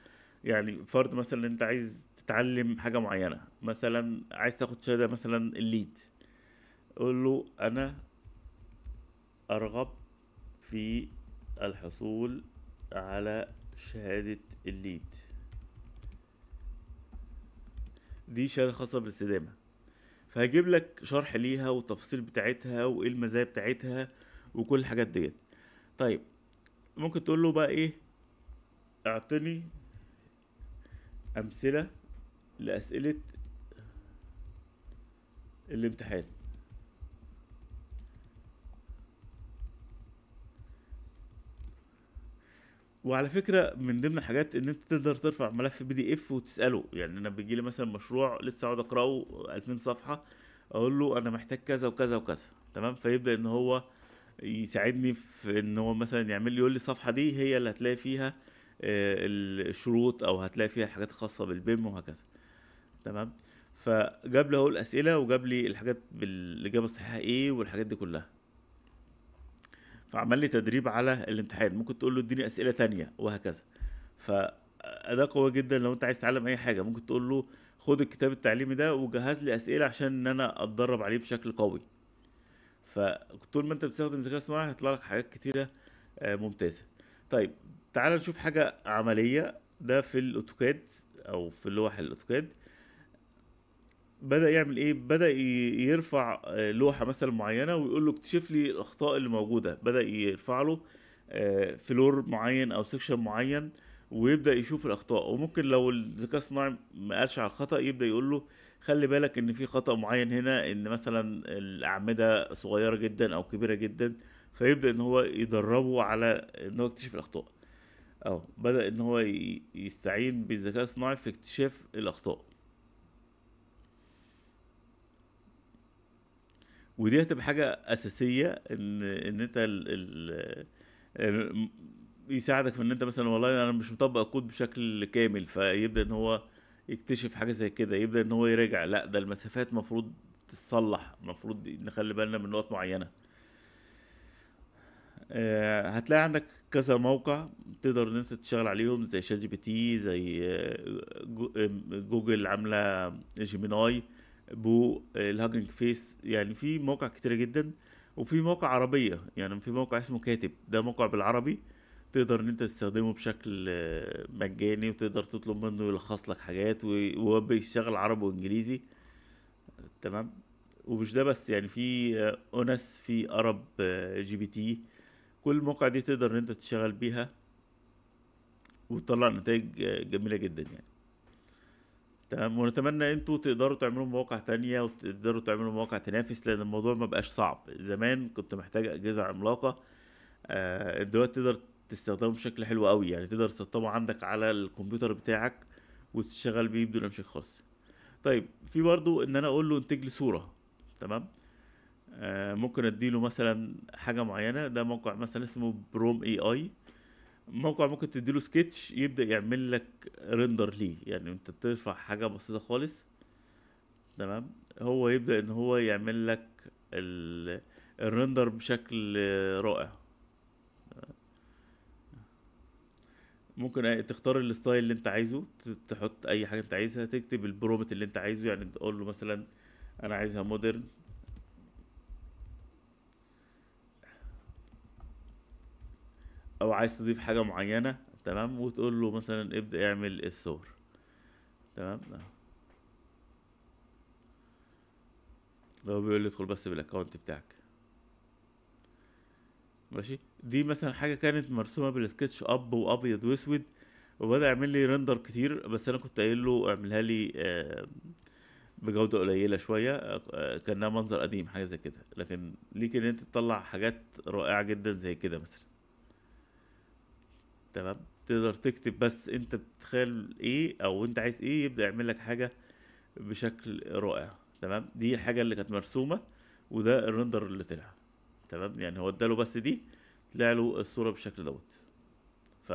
يعني فرض مثلا انت عايز تتعلم حاجه معينه مثلا عايز تاخد شهاده مثلا الليد قول له انا ارغب في الحصول على شهاده الليد دي شهاده خاصه بالاستدامه فهجيب لك شرح ليها والتفاصيل بتاعتها وايه المزايا بتاعتها وكل الحاجات ديت طيب ممكن تقول له بقى ايه اعطني امثله لأسئلة الامتحان وعلى فكره من ضمن الحاجات ان انت تقدر ترفع ملف بي دي اف وتساله يعني انا بيجي لي مثلا مشروع لسه اقعد اقراه 2000 صفحه اقول له انا محتاج كذا وكذا وكذا تمام فيبدا ان هو يساعدني في ان هو مثلا يعمل لي يقول لي الصفحه دي هي اللي هتلاقي فيها آه، الشروط او هتلاقي فيها الحاجات الخاصه بالبيم وهكذا تمام فجاب لي اهو الاسئله وجاب لي الحاجات بالاجابه الصحيحه ايه والحاجات دي كلها فعمل لي تدريب على الامتحان ممكن تقول له اديني اسئله تانية وهكذا فاداه قوي جدا لو انت عايز تتعلم اي حاجه ممكن تقول له خد الكتاب التعليمي ده وجهز لي اسئله عشان ان انا اتدرب عليه بشكل قوي فطول ما انت بتستخدم الذكاء الصناعي هيطلع لك حاجات كتيره آه، ممتازه طيب تعال نشوف حاجه عمليه ده في الاوتوكاد او في لوح الاوتوكاد بدا يعمل ايه بدا يرفع آه، لوحه مثلا معينه ويقول له اكتشف لي الاخطاء اللي موجوده بدا يرفع له فلور آه، معين او سيكشن معين ويبدا يشوف الاخطاء وممكن لو الذكاء الصناعي ما قالش على الخطا يبدا يقول له خلي بالك ان في خطا معين هنا ان مثلا الاعمده صغيره جدا او كبيره جدا فيبدا ان هو يدربه على ان هو يكتشف الاخطاء اه بدا ان هو يستعين بالذكاء الصناعي في اكتشاف الاخطاء ودي هتبقى حاجه اساسيه ان ان انت ال ال يساعدك في ان انت مثلا والله انا مش مطبق الكود بشكل كامل فيبدا ان هو يكتشف حاجه زي كده يبدا ان هو يراجع لا ده المسافات مفروض تتصلح المفروض نخلي بالنا من نقط معينه آه، هتلاقي عندك كذا موقع تقدر ان انت تشتغل عليهم زي شات جي بي تي زي آه، جوجل عامله جيميناي بو آه، الهاجنج فيس يعني في مواقع كتيرة جدا وفي مواقع عربية يعني في موقع اسمه كاتب ده موقع بالعربي تقدر ان انت تستخدمه بشكل آه، مجاني وتقدر تطلب منه يلخص لك حاجات وبيشتغل عربي وانجليزي تمام ومش ده بس يعني في آه، اونس في ارب جي بي تي كل المواقع دي تقدر ان انت تشتغل بيها وتطلع نتائج جميله جدا يعني تمام ونتمنى انتوا تقدروا تعملوا مواقع تانية وتقدروا تعملوا مواقع تنافس لان الموضوع ما بقاش صعب زمان كنت محتاج اجهزة عملاقة آه دلوقتي تقدر تستخدمه بشكل حلو قوي يعني تقدر تسطبه عندك على الكمبيوتر بتاعك وتشتغل بيه بدون مشاكل خالص طيب في برضو ان انا اقول له انتج لي صورة تمام آه ممكن اديله مثلا حاجة معينة ده موقع مثلا اسمه بروم اي اي موقع ممكن تديله سكتش يبدا يعمل لك ريندر ليه يعني انت ترفع حاجه بسيطه خالص تمام هو يبدا ان هو يعمل لك الريندر بشكل رائع ممكن تختار الستايل اللي انت عايزه تحط اي حاجه انت عايزها تكتب البرومت اللي انت عايزه يعني تقول له مثلا انا عايزها مودرن او عايز تضيف حاجه معينه تمام وتقول له مثلا ابدا اعمل الصور تمام لو بيقول لي ادخل بس بالاكونت بتاعك ماشي دي مثلا حاجه كانت مرسومه بالسكتش اب وابيض واسود وبدا يعمل لي ريندر كتير بس انا كنت قايل له اعملها لي آه، بجوده قليله شويه آه، كانها منظر قديم حاجه زي كده لكن ليك ان انت تطلع حاجات رائعه جدا زي كده مثلا تمام تقدر تكتب بس انت بتتخيل ايه او انت عايز ايه يبدا يعمل لك حاجه بشكل رائع تمام دي الحاجه اللي كانت مرسومه وده الرندر اللي طلع تمام يعني هو اداله بس دي طلع له الصوره بالشكل دوت ف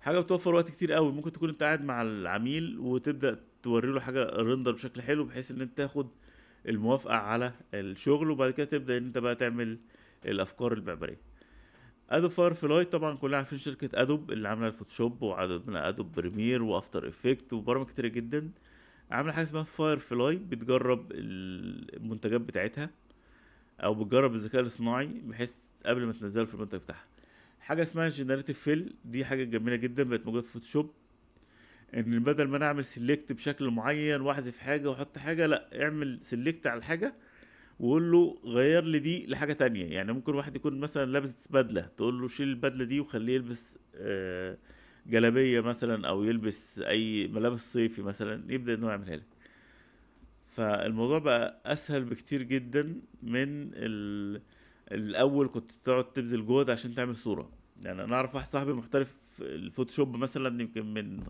حاجه بتوفر وقت كتير قوي ممكن تكون انت قاعد مع العميل وتبدا توري له حاجه رندر بشكل حلو بحيث ان انت تاخد الموافقه على الشغل وبعد كده تبدا ان انت بقى تعمل الافكار المعبريه ادوب فاير فلاي طبعا كلنا عارفين شركه ادوب اللي عامله الفوتوشوب وعدد من ادوب بريمير وافتر افكت وبرامج كتير جدا عامله حاجه اسمها فاير فلاي بتجرب المنتجات بتاعتها او بتجرب الذكاء الاصطناعي بحيث قبل ما تنزله في المنتج بتاعها حاجه اسمها جنريتيف فيل دي حاجه جميله جدا بقت موجوده في فوتوشوب ان بدل ما انا اعمل سيلكت بشكل معين واحذف حاجه واحط حاجه لا اعمل سيلكت على الحاجه وقول له غير لي دي لحاجه تانية يعني ممكن واحد يكون مثلا لابس بدله تقول له شيل البدله دي وخليه يلبس آه، جلابيه مثلا او يلبس اي ملابس صيفي مثلا يبدا انه يعملها لك فالموضوع بقى اسهل بكتير جدا من الاول كنت تقعد تبذل جهد عشان تعمل صوره يعني انا اعرف واحد صاحبي محترف الفوتوشوب مثلا يمكن من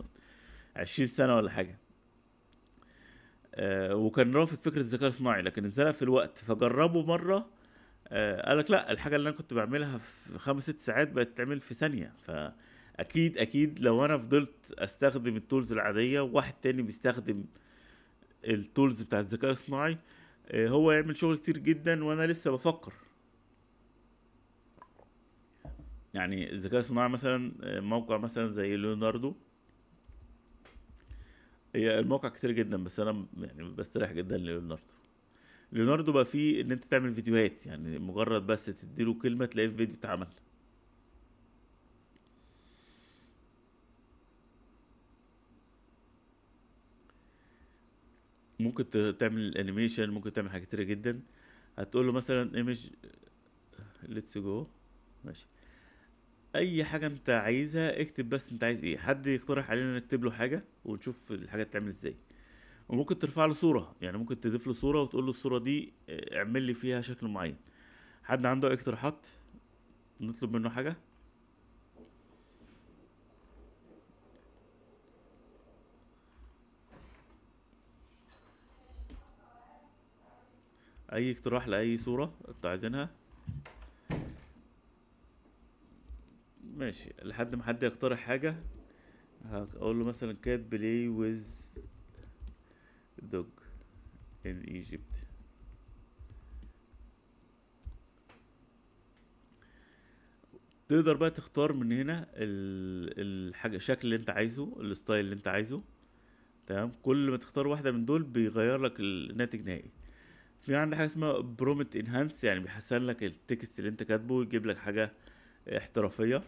عشرين سنه ولا حاجه آه، وكان رافض فكره الذكاء الصناعي لكن اتزنق في الوقت فجربه مره آه، قال لك لا الحاجه اللي انا كنت بعملها في خمس ست ساعات بقت تعمل في ثانيه فاكيد اكيد لو انا فضلت استخدم التولز العاديه وواحد تاني بيستخدم التولز بتاع الذكاء الصناعي آه، هو يعمل شغل كتير جدا وانا لسه بفكر يعني الذكاء الصناعي مثلا موقع مثلا زي ليوناردو هي المواقع كتير جدا بس انا يعني بستريح جدا ليوناردو ليوناردو بقى فيه ان انت تعمل فيديوهات يعني مجرد بس تديله كلمه تلاقيه في فيديو اتعمل ممكن تعمل انيميشن ممكن تعمل حاجات كتير جدا هتقول له مثلا ايمج ليتس جو ماشي اي حاجه انت عايزها اكتب بس انت عايز ايه حد يقترح علينا نكتب له حاجه ونشوف الحاجه بتتعمل ازاي وممكن ترفع له صوره يعني ممكن تضيف له صوره وتقول له الصوره دي آه، اعمل لي فيها شكل معين حد عنده اي اقتراحات نطلب منه حاجه اي اقتراح لاي صوره انتوا عايزينها ماشي لحد ما حد يقترح حاجة هقول له مثلا كات بلاي ويز دوج ان ايجيبت تقدر بقى تختار من هنا الحاجة الشكل اللي انت عايزه الستايل اللي انت عايزه تمام كل ما تختار واحدة من دول بيغير لك الناتج نهائي في عندك حاجة اسمها برومت انهانس يعني بيحسن لك التكست اللي انت كاتبه ويجيب لك حاجة احترافية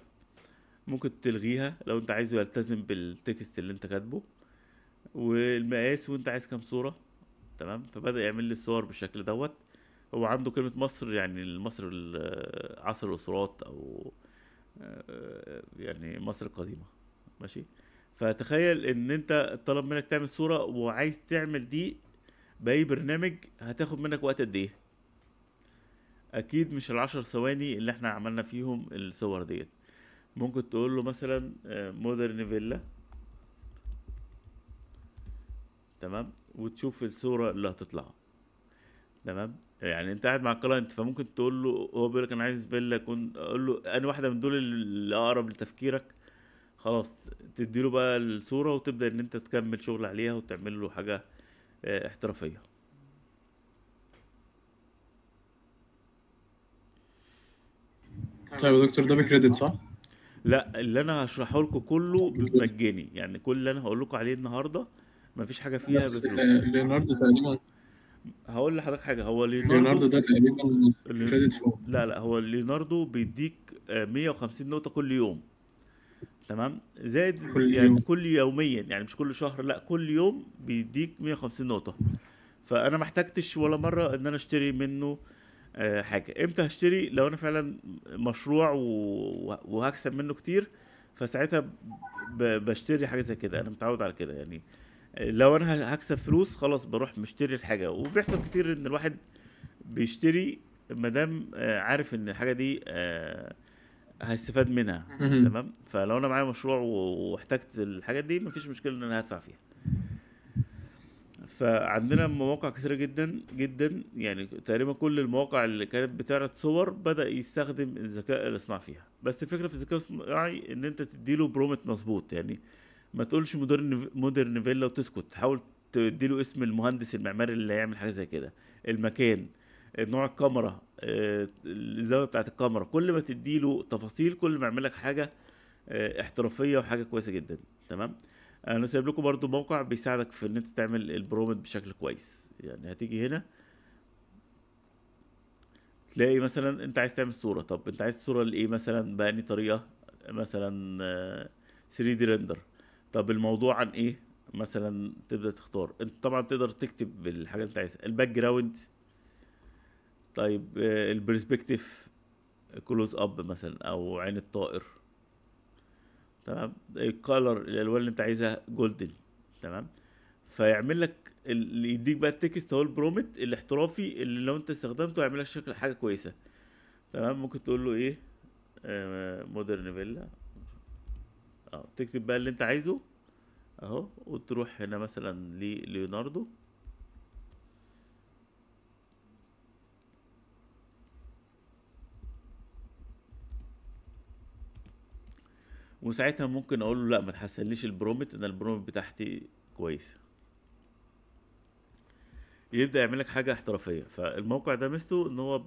ممكن تلغيها لو انت عايزه يلتزم بالتكست اللي انت كاتبه والمقاس وانت عايز كام صوره تمام فبدا يعمل لي الصور بالشكل دوت هو عنده كلمه مصر يعني مصر عصر الاسرات او يعني مصر القديمه ماشي فتخيل ان انت طلب منك تعمل صوره وعايز تعمل دي باي برنامج هتاخد منك وقت قد ايه اكيد مش العشر ثواني اللي احنا عملنا فيهم الصور ديت ممكن تقول له مثلا آه، مودرن فيلا تمام وتشوف الصوره اللي هتطلع تمام يعني انت قاعد مع الكلاينت فممكن تقول له هو بيقول لك انا عايز فيلا اكون اقول له انا واحده من دول اللي اقرب لتفكيرك خلاص تديله بقى الصوره وتبدا ان انت تكمل شغل عليها وتعمل له حاجه آه، احترافيه طيب يا دكتور ده بكريدت صح؟ لا اللي انا هشرحه لكم كله مجاني يعني كل اللي انا هقول لكم عليه النهارده مفيش حاجه فيها بس آه، ليوناردو تقريبا هقول لحضرتك حاجه هو ليوناردو ده تقريبا كريدت فوق لا لا هو ليوناردو بيديك 150 آه، نقطه كل يوم تمام زائد كل يعني يوم. كل يوميا يعني مش كل شهر لا كل يوم بيديك 150 نقطه فانا ما احتجتش ولا مره ان انا اشتري منه آه، حاجه امتى هشتري لو انا فعلا مشروع وهكسب منه كتير فساعتها بشتري حاجه زي كده انا متعود على كده يعني لو انا هكسب فلوس خلاص بروح مشتري الحاجه وبيحصل كتير ان الواحد بيشتري ما دام آه، عارف ان الحاجه دي آه، هيستفاد منها تمام فلو انا معايا مشروع واحتجت الحاجات دي مفيش مشكله ان انا هدفع فيها فعندنا مواقع كثيرة جدا جدا يعني تقريبا كل المواقع اللي كانت بتعرض صور بدأ يستخدم الذكاء الاصطناعي فيها بس الفكرة في الذكاء الاصطناعي ان انت تديله برومت مظبوط يعني ما تقولش مودرن مودرن فيلا وتسكت حاول تديله اسم المهندس المعماري اللي هيعمل حاجة زي كده المكان نوع الكاميرا آه، الزاوية بتاعت الكاميرا كل ما تديله تفاصيل كل ما يعمل لك حاجة آه، احترافية وحاجة كويسة جدا تمام انا سايب لكم برضو موقع بيساعدك في ان انت تعمل البرومت بشكل كويس يعني هتيجي هنا تلاقي مثلا انت عايز تعمل صوره طب انت عايز صوره لايه مثلا بأني طريقه مثلا 3 آه، دي ريندر طب الموضوع عن ايه مثلا تبدا تختار انت طبعا تقدر تكتب الحاجه اللي انت عايزها الباك جراوند طيب آه، البرسبكتيف كلوز اب مثلا او عين الطائر تمام الكالر الالوان اللي انت عايزها جولدن تمام فيعمل لك اللي يديك بقى التكست هو البرومت الاحترافي اللي لو انت استخدمته هيعمل لك شكل حاجه كويسه تمام ممكن تقول له ايه مودرن آه، فيلا اه تكتب بقى اللي انت عايزه اهو وتروح هنا مثلا لليوناردو وساعتها ممكن اقول له لا ما تحسنليش البرومت انا البرومت بتاعتي كويسه يبدا يعمل لك حاجه احترافيه فالموقع ده ميزته ان هو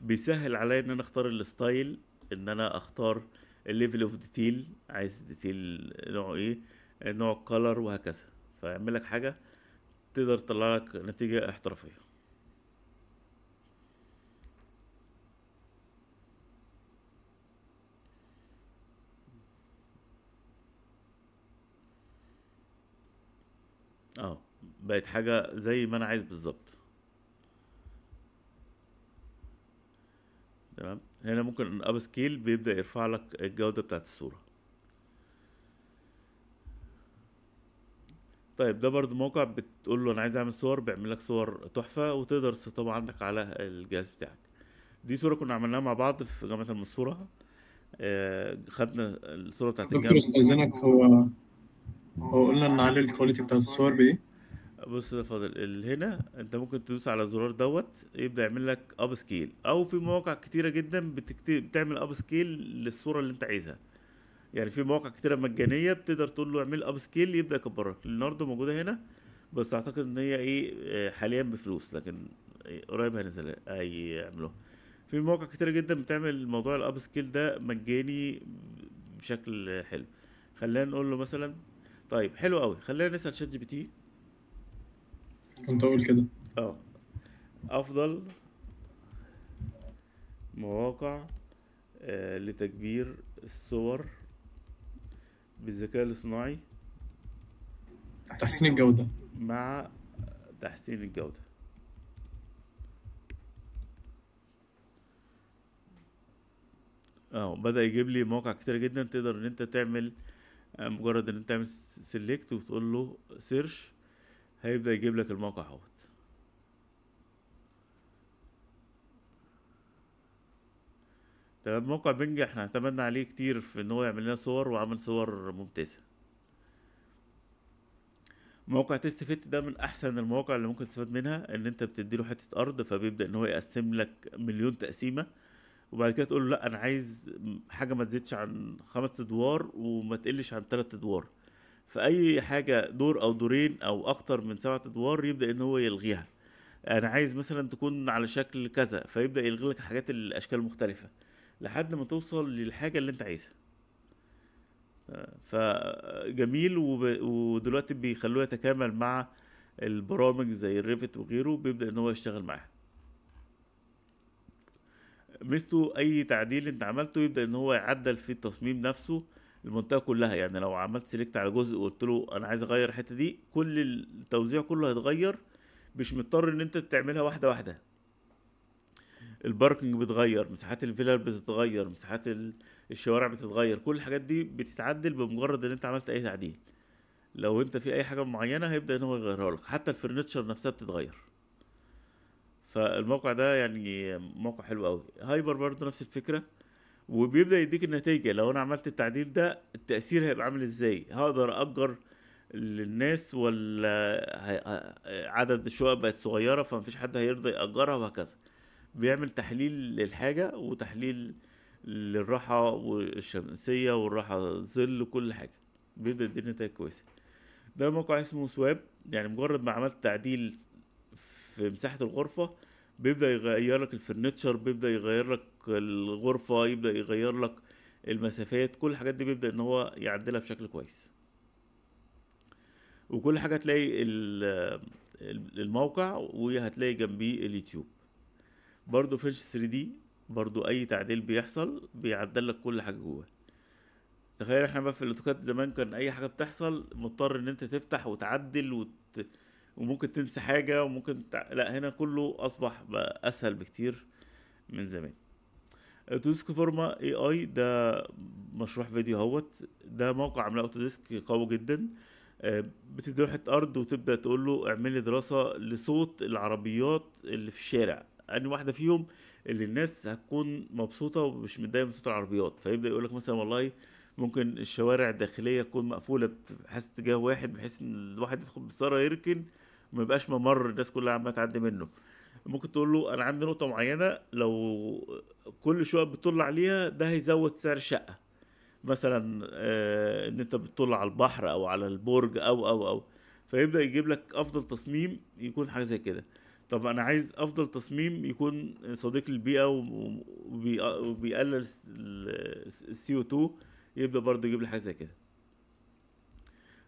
بيسهل عليا ان انا اختار الستايل ان انا اختار الليفل اوف ديتيل عايز ديتيل نوعه ايه نوع الكلر وهكذا فيعمل لك حاجه تقدر تطلع لك نتيجه احترافيه بقت حاجة زي ما انا عايز بالظبط تمام هنا ممكن اب سكيل بيبدا يرفع لك الجوده بتاعت الصوره طيب ده برضو موقع بتقول له انا عايز اعمل صور بيعمل لك صور تحفه وتقدر تسطبها عندك على الجهاز بتاعك دي صوره كنا عملناها مع بعض في جامعه المنصوره آه خدنا الصوره بتاعت الجامعه دكتور استاذنك هو هو قلنا ان نعلي الكواليتي بتاعت الصور بايه بص يا فاضل هنا انت ممكن تدوس على الزرار دوت يبدا يعمل لك اب سكيل او في مواقع كتيره جدا بتكتب بتعمل اب سكيل للصوره اللي انت عايزها يعني في مواقع كتيره مجانيه بتقدر تقول له اعمل اب سكيل يبدا يكبر لك النهارده موجوده هنا بس اعتقد ان هي ايه آه، حاليا بفلوس لكن قريب هينزلها هيعملوها في مواقع كتيره جدا بتعمل موضوع الاب سكيل ده مجاني بشكل حلو خلينا نقول له مثلا طيب حلو قوي خلينا نسال شات جي بي تي كنت اقول كده اه افضل مواقع آه، لتكبير الصور بالذكاء الاصطناعي تحسين الجودة مع تحسين الجودة اه بدأ يجيب لي مواقع كتير جدا تقدر ان انت تعمل آه، مجرد ان انت تعمل سيلكت وتقول له سيرش هيبدأ يجيب لك الموقع اهوت تمام طيب، موقع بنج احنا اعتمدنا عليه كتير في ان هو يعمل لنا صور وعمل صور ممتازة موقع تيست فيت ده من احسن المواقع اللي ممكن تستفاد منها ان انت بتديله حتة ارض فبيبدأ ان هو يقسم لك مليون تقسيمة وبعد كده تقول له لا انا عايز حاجة ما تزيدش عن خمس ادوار وما تقلش عن تلات ادوار فأي حاجه دور او دورين او اكتر من سبعه ادوار يبدا ان هو يلغيها انا عايز مثلا تكون على شكل كذا فيبدا يلغي لك حاجات الاشكال المختلفه لحد ما توصل للحاجه اللي انت عايزها فجميل ودلوقتي بيخلوه يتكامل مع البرامج زي الريفت وغيره بيبدا ان هو يشتغل معاها ميزته اي تعديل انت عملته يبدا ان هو يعدل في التصميم نفسه المنطقه كلها يعني لو عملت سيلكت على جزء وقلت له انا عايز اغير الحته دي كل التوزيع كله هيتغير مش مضطر ان انت تعملها واحده واحده الباركنج بيتغير مساحات الفيلل بتتغير مساحات الشوارع بتتغير كل الحاجات دي بتتعدل بمجرد ان انت عملت اي تعديل لو انت في اي حاجه معينه هيبدا ان هو يغيرها لك حتى الفرنتشر نفسها بتتغير فالموقع ده يعني موقع حلو قوي هايبر برضه نفس الفكره وبيبدا يديك النتيجه لو انا عملت التعديل ده التاثير هيبقى عامل ازاي هقدر اجر للناس ولا عدد الشقق بقت صغيره فمفيش حد هيرضى ياجرها وهكذا بيعمل تحليل للحاجه وتحليل للراحه والشمسيه والراحه ظل كل حاجه بيبدا يديك نتائج كويسه ده موقع اسمه سواب يعني مجرد ما عملت تعديل في مساحه الغرفه بيبدا يغير لك الفرنتشر بيبدا يغير لك الغرفه يبدا يغير لك المسافات كل الحاجات دي بيبدا ان هو يعدلها بشكل كويس وكل حاجه تلاقي الموقع وهتلاقي جنبيه اليوتيوب برضو فيش 3 دي برضو اي تعديل بيحصل بيعدل لك كل حاجه جوه تخيل احنا بقى في الاوتوكاد زمان كان اي حاجه بتحصل مضطر ان انت تفتح وتعدل وت... وممكن تنسى حاجه وممكن تع... لا هنا كله اصبح بقى اسهل بكتير من زمان اوتوديسك فورما اي اي ده مشروع فيديو اهوت ده موقع عاملاه اوتوديسك قوي جدا آه، بتدي لوحة أرض وتبدأ تقول له اعمل لي دراسة لصوت العربيات اللي في الشارع أنهي واحدة فيهم اللي الناس هتكون مبسوطة ومش متضايقة من صوت العربيات فيبدأ يقول لك مثلا والله ممكن الشوارع الداخلية تكون مقفولة بحيث اتجاه واحد بحيث إن الواحد يدخل بالسارة يركن وما يبقاش ممر الناس كلها عمالة تعدي منه ممكن تقول له انا عندي نقطه معينه لو كل شويه بتطل عليها ده هيزود سعر الشقه مثلا آه، ان انت بتطل على البحر او على البرج او او او فيبدا يجيب لك افضل تصميم يكون حاجه زي كده طب انا عايز افضل تصميم يكون صديق للبيئه وبيقلل السي او 2 يبدا برضه يجيب لي حاجه زي كده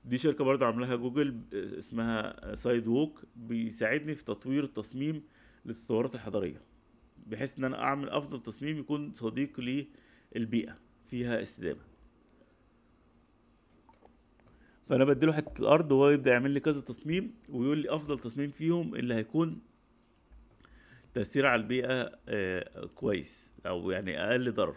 دي شركه برضه عاملاها جوجل اسمها سايد ووك بيساعدني في تطوير تصميم للثورات الحضارية بحيث ان انا اعمل افضل تصميم يكون صديق للبيئة فيها استدامة فانا بديله حتة الارض وهو يبدأ يعمل لي كذا تصميم ويقول لي افضل تصميم فيهم اللي هيكون تأثير على البيئة آه، كويس او يعني اقل ضرر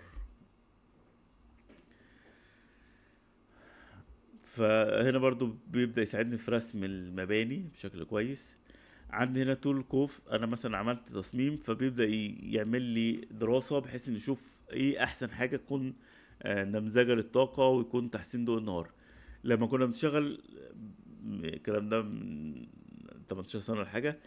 فهنا برضو بيبدأ يساعدني في رسم المباني بشكل كويس عندي هنا تول كوف انا مثلا عملت تصميم فبيبدا يعمل لي دراسه بحيث ان يشوف ايه احسن حاجه تكون آه، نمذجه للطاقه ويكون تحسين ضوء النهار لما كنا بنشتغل الكلام ده من 18 سنه ولا حاجه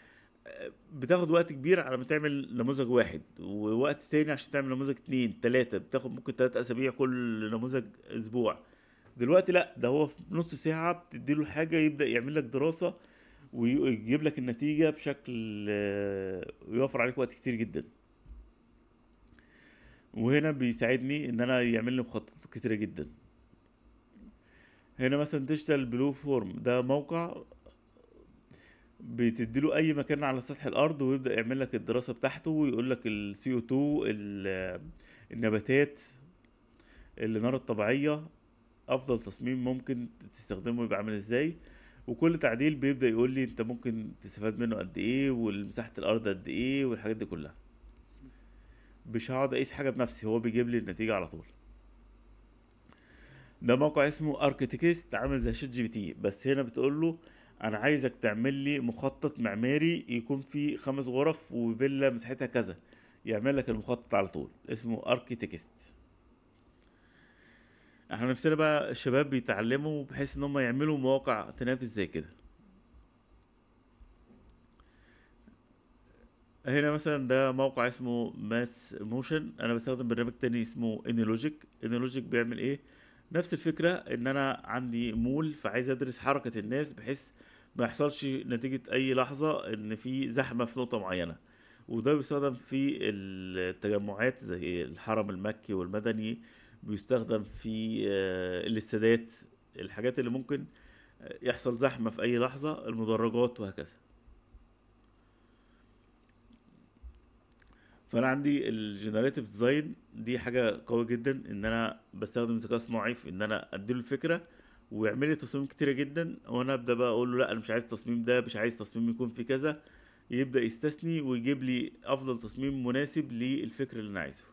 آه، بتاخد وقت كبير على ما تعمل نموذج واحد ووقت تاني عشان تعمل نموذج اتنين تلاتة بتاخد ممكن تلات اسابيع كل نموذج اسبوع دلوقتي لا ده هو في نص ساعة بتديله حاجة يبدأ يعمل لك دراسة ويجيب لك النتيجة بشكل آه، يوفر عليك وقت كتير جدا وهنا بيساعدني ان انا يعمل لي مخططات كتيرة جدا هنا مثلا ديجيتال بلو فورم ده موقع بتديله اي مكان على سطح الارض ويبدا يعمل لك الدراسه بتاعته ويقول لك السي او 2 النباتات الاناره الطبيعيه افضل تصميم ممكن تستخدمه يبقى عامل ازاي وكل تعديل بيبدا يقول لي انت ممكن تستفاد منه قد ايه ومساحه الارض قد ايه والحاجات دي كلها مش هقعد اقيس حاجه بنفسي هو بيجيب لي النتيجه على طول ده موقع اسمه اركتيكست عامل زي شات جي بي تي بس هنا بتقول له انا عايزك تعمل لي مخطط معماري يكون فيه خمس غرف وفيلا مساحتها كذا يعمل لك المخطط على طول اسمه اركيتكست احنا نفسنا بقى الشباب بيتعلموا بحيث ان هم يعملوا مواقع تنافس زي كده هنا مثلا ده موقع اسمه ماس موشن انا بستخدم برنامج تاني اسمه انيلوجيك انيلوجيك بيعمل ايه نفس الفكره ان انا عندي مول فعايز ادرس حركه الناس بحيث ما يحصلش نتيجه اي لحظه ان في زحمه في نقطه معينه وده بيستخدم في التجمعات زي الحرم المكي والمدني بيستخدم في آه، الاستادات الحاجات اللي ممكن يحصل زحمة في أي لحظة المدرجات وهكذا فأنا عندي الجنراتيف ديزاين دي حاجة قوية جدا إن أنا بستخدم ذكاء الصناعي في إن أنا أديله الفكرة ويعمل لي تصميم كتيرة جدا وأنا أبدأ بقى أقول له لأ أنا مش عايز التصميم ده مش عايز تصميم يكون في كذا يبدأ يستثني ويجيب لي أفضل تصميم مناسب للفكر اللي أنا عايزه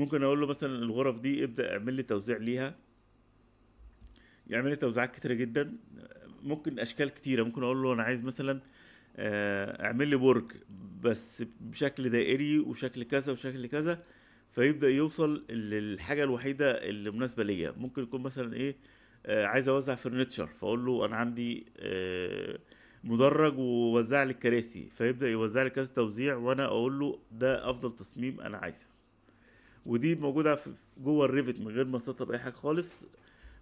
ممكن اقول له مثلا الغرف دي ابدا اعمل لي توزيع ليها يعمل لي توزيعات كتيره جدا ممكن اشكال كتيره ممكن اقول له انا عايز مثلا آه، اعمل لي برج بس بشكل دائري وشكل كذا وشكل كذا فيبدا يوصل للحاجه الوحيده اللي مناسبه ليا ممكن يكون مثلا ايه آه، عايز اوزع فرنتشر فاقول له انا عندي آه، مدرج ووزع لي الكراسي فيبدا يوزع لي كذا توزيع وانا اقول له ده افضل تصميم انا عايزه ودي موجوده في جوه الريفت من غير ما تسطب اي حاجه خالص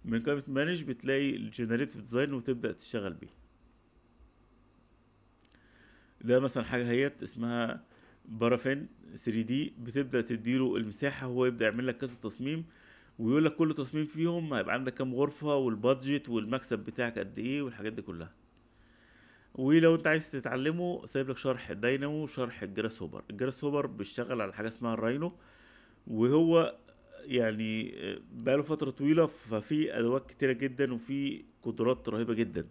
من كلمه مانج بتلاقي الجنريتيف ديزاين وتبدا تشتغل بيه ده مثلا حاجه هيت اسمها بارافين 3 دي بتبدا تديله المساحه هو يبدا يعمل لك كذا تصميم ويقول لك كل تصميم فيهم هيبقى عندك كام غرفه والبادجت والمكسب بتاعك قد ايه والحاجات دي كلها ولو انت عايز تتعلمه سايب لك شرح الداينامو وشرح الجراس هوبر الجراس هوبر بيشتغل على حاجه اسمها الراينو وهو يعني بقاله فترة طويلة ففي أدوات كتيرة جدا وفي قدرات رهيبة جدا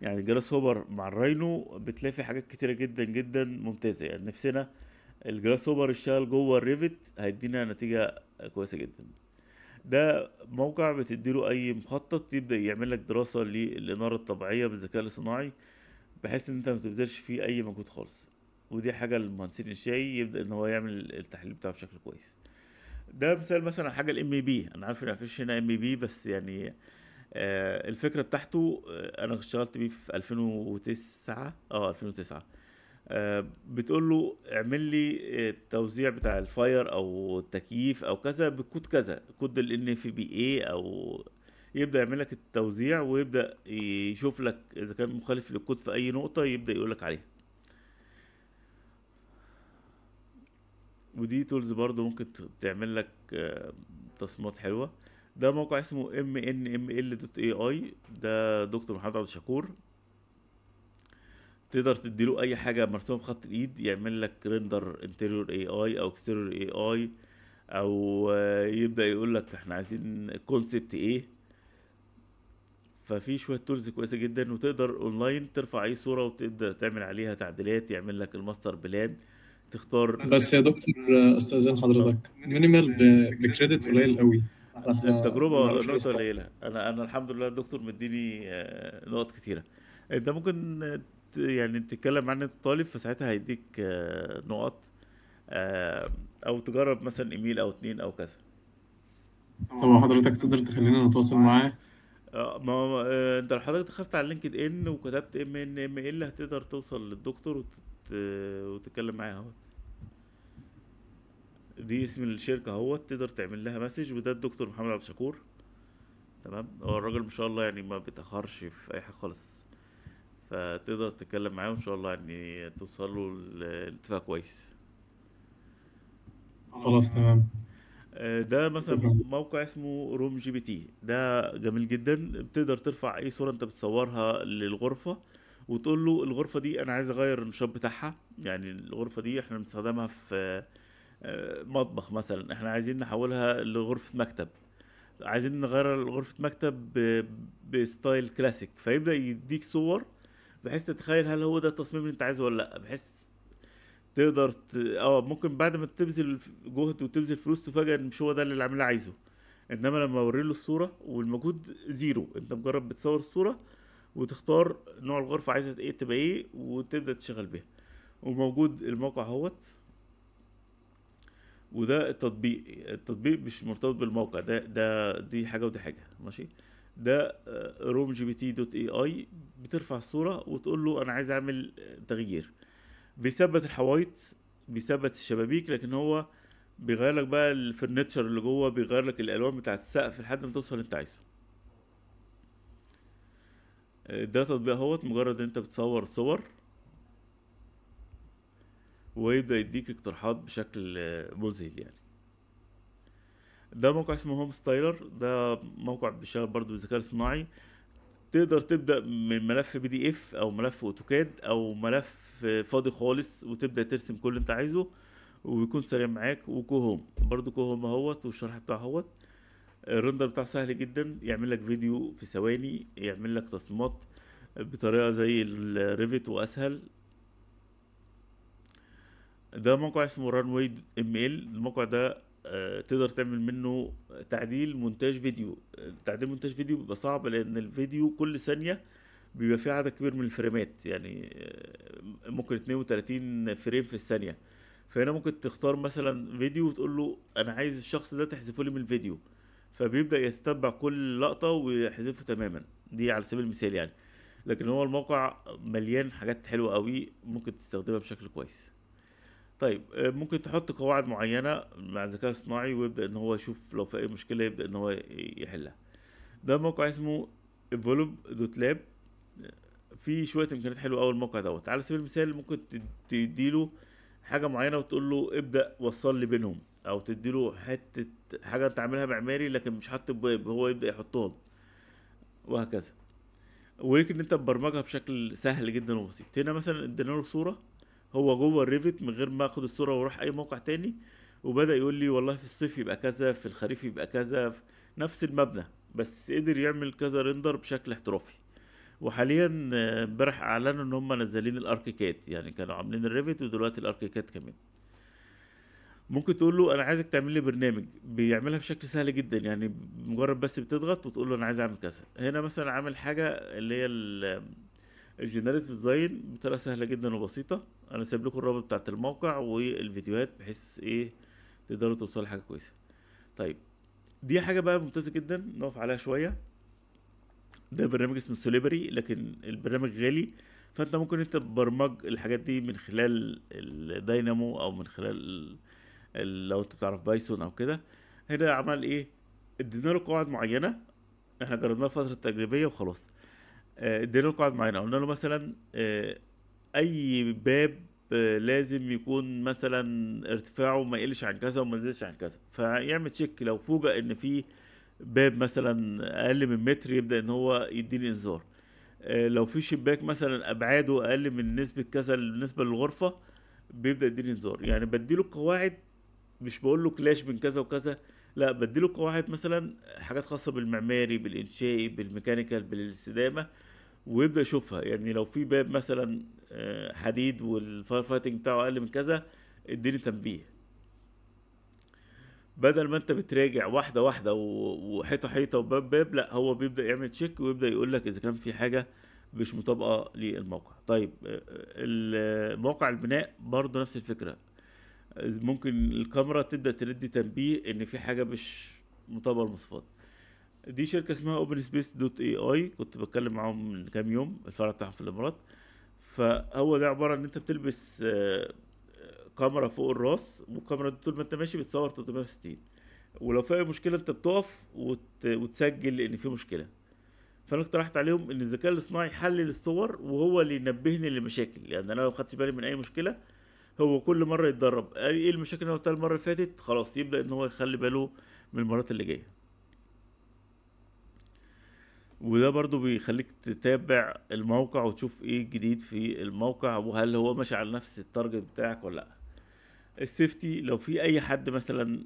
يعني جراس هوبر مع الراينو بتلاقي في حاجات كتيرة جدا جدا ممتازة يعني نفسنا الجراس هوبر اشتغل جوه الريفت هيدينا نتيجة كويسة جدا ده موقع بتديله أي مخطط يبدأ يعمل لك دراسة للإنارة الطبيعية بالذكاء الصناعي بحيث إن أنت ما تبذلش فيه أي مجهود خالص ودي حاجة المهندسين الشاي يبدأ إن هو يعمل التحليل بتاعه بشكل كويس ده مثال مثلا على حاجه الام بي انا عارف ان مفيش هنا ام بي بس يعني آه الفكره بتاعته آه، انا اشتغلت بيه في 2009 اه 2009 آه بتقول له اعمل لي التوزيع آه، بتاع الفاير او التكييف او كذا بكود كذا كود ال ان في بي اي او يبدا يعمل لك التوزيع ويبدا يشوف لك اذا كان مخالف للكود في اي نقطه يبدا يقول لك عليها ودي تولز برضو ممكن تعمل لك آه، تصميمات حلوه ده موقع اسمه mnml.ai ده دكتور محمد عبد الشكور تقدر تديله اي حاجه مرسومه بخط الايد يعمل لك ريندر انتريور اي اي او اكستريور اي اي او آه، يبدا يقول لك احنا عايزين كونسبت ايه ففي شويه تولز كويسه جدا وتقدر اونلاين ترفع اي صوره وتبدا تعمل عليها تعديلات يعمل لك الماستر بلان تختار بس يا دكتور استاذن حضرتك آه. مينيمال بكريدت قليل قوي آه، التجربه نقطه قليله انا انا الحمد لله الدكتور مديني آه، نقط كتيره انت ممكن يعني تتكلم عن انت طالب فساعتها هيديك نقط او تجرب مثلا ايميل او اتنين او كذا طب حضرتك تقدر تخلينا نتواصل معاه ما انت لو حضرتك دخلت على لينكد ان وكتبت ام ان ام ال هتقدر توصل للدكتور وتتكلم معايا اهوت دي اسم الشركه اهوت تقدر تعمل لها مسج وده الدكتور محمد عبد الشكور تمام هو الراجل ما شاء الله يعني ما بيتاخرش في اي حاجه خالص فتقدر تتكلم معاه وان شاء الله يعني توصل له الاتفاق كويس خلاص تمام آه، ده مثلا موقع اسمه روم جي بي تي ده جميل جدا بتقدر ترفع اي صوره انت بتصورها للغرفه وتقول له الغرفه دي انا عايز اغير النشاط بتاعها يعني الغرفه دي احنا بنستخدمها في آه، مطبخ مثلا احنا عايزين نحولها لغرفه مكتب عايزين نغير غرفه مكتب بستايل كلاسيك فيبدا يديك صور بحيث تتخيل هل هو ده التصميم اللي انت عايزه ولا لا بحيث تقدر ت... اه ممكن بعد ما تبذل جهد وتبذل فلوس تفاجئ ان مش هو ده اللي العميل عايزه انما لما اوري له الصوره والمجهود زيرو انت مجرد بتصور الصوره وتختار نوع الغرفة عايزة ايه تبقى ايه وتبدأ تشغل بيها وموجود الموقع هوت وده التطبيق التطبيق مش مرتبط بالموقع ده ده دي حاجة ودي حاجة ماشي ده آه، روم جي بي تي دوت اي اي بترفع الصورة وتقول له انا عايز اعمل تغيير بيثبت الحوايط بيثبت الشبابيك لكن هو بيغير لك بقى الفرنتشر اللي جوه بيغير لك الالوان بتاعه السقف لحد ما توصل اللي انت عايزه ده تطبيق اهوت مجرد انت بتصور صور ويبدأ يديك اقتراحات بشكل مذهل يعني ده موقع اسمه هوم ستايلر ده موقع بيشتغل برضه بالذكاء الصناعي تقدر تبدا من ملف بي دي اف او ملف اوتوكاد او ملف فاضي خالص وتبدا ترسم كل اللي انت عايزه ويكون سريع معاك وكوهوم برضو كوهوم اهوت والشرح بتاعه اهوت الرندر بتاعه سهل جدا يعمل لك فيديو في ثواني يعمل لك تصميمات بطريقه زي الريفت واسهل ده موقع اسمه رانواي ام ال الموقع ده آه، تقدر تعمل منه تعديل مونتاج فيديو تعديل مونتاج فيديو بيبقى صعب لان الفيديو كل ثانيه بيبقى فيه عدد كبير من الفريمات يعني آه، ممكن 32 فريم في الثانيه فهنا ممكن تختار مثلا فيديو وتقول له انا عايز الشخص ده تحذفه لي من الفيديو فبيبدا يتتبع كل لقطه ويحذفه تماما دي على سبيل المثال يعني لكن هو الموقع مليان حاجات حلوه قوي ممكن تستخدمها بشكل كويس طيب آه، ممكن تحط قواعد معينه مع الذكاء الصناعي ويبدا ان هو يشوف لو في اي مشكله يبدا ان هو يحلها ده موقع اسمه لاب في شويه امكانيات حلوه قوي الموقع دوت على سبيل المثال ممكن تديله حاجه معينه وتقول له ابدا وصل لي بينهم او تديله حته حاجه انت عاملها معماري لكن مش حاطط باب هو يبدا يحطهم وهكذا ويمكن انت تبرمجها بشكل سهل جدا وبسيط هنا مثلا ادينا له صوره هو جوه الريفت من غير ما اخد الصوره واروح اي موقع تاني وبدا يقول لي والله في الصيف يبقى كذا في الخريف يبقى كذا نفس المبنى بس قدر يعمل كذا ريندر بشكل احترافي وحاليا امبارح اعلنوا ان هم نزلين الاركيكات يعني كانوا عاملين الريفت ودلوقتي الاركيكات كمان ممكن تقول له انا عايزك تعمل لي برنامج بيعملها بشكل سهل جدا يعني مجرد بس بتضغط وتقول له انا عايز اعمل كذا هنا مثلا عامل حاجه اللي هي الجنريتيف ديزاين بطريقه سهله جدا وبسيطه انا سايب لكم الرابط بتاعت الموقع والفيديوهات بحيث ايه تقدروا توصلوا لحاجه كويسه طيب دي حاجه بقى ممتازه جدا نقف عليها شويه ده برنامج اسمه سوليبري لكن البرنامج غالي فانت ممكن انت تبرمج الحاجات دي من خلال الداينامو او من خلال لو انت بتعرف بايثون او كده هنا عمل ايه ادينا له قواعد معينه احنا جربناها فتره تجريبيه وخلاص آه، ادينا له قواعد معينه قلنا له مثلا آه، اي باب آه، لازم يكون مثلا ارتفاعه ما يقلش عن كذا وما ينزلش عن كذا فيعمل تشيك لو فوجئ ان في باب مثلا اقل من متر يبدا ان هو يديني انذار لو في شباك مثلا ابعاده اقل من نسبه كذا بالنسبه للغرفه بيبدا يديني انذار يعني بديله قواعد مش بقول له كلاش من كذا وكذا لا بدي له قواعد مثلا حاجات خاصه بالمعماري بالانشائي بالميكانيكال بالاستدامه ويبدا يشوفها يعني لو في باب مثلا آه، حديد والفاير فايتنج بتاعه اقل من كذا اديني تنبيه بدل ما انت بتراجع واحده واحده وحيطه حيطه وباب باب لا هو بيبدا يعمل تشيك ويبدا يقول لك اذا كان في حاجه مش مطابقه للموقع طيب آه، آه، الموقع البناء برضه نفس الفكره ممكن الكاميرا تبدا ترد تنبيه ان في حاجه مش مطابقه للمواصفات دي شركه اسمها اوبن سبيس دوت اي اي كنت بتكلم معاهم من كام يوم الفرع بتاعهم في الامارات فهو ده عباره ان انت بتلبس آه، كاميرا فوق الراس والكاميرا طول ما انت ماشي بتصور 360 ولو في اي مشكله انت بتقف وت... وتسجل ان في مشكله فانا اقترحت عليهم ان الذكاء الاصطناعي يحلل الصور وهو اللي ينبهني للمشاكل لان يعني انا لو خدت بالي من اي مشكله هو كل مره يتدرب ايه المشاكل اللي هو المره اللي فاتت خلاص يبدا ان هو يخلي باله من المرات اللي جايه وده برضو بيخليك تتابع الموقع وتشوف ايه الجديد في الموقع وهل هو ماشي على نفس التارجت بتاعك ولا لا السيفتي لو في اي حد مثلا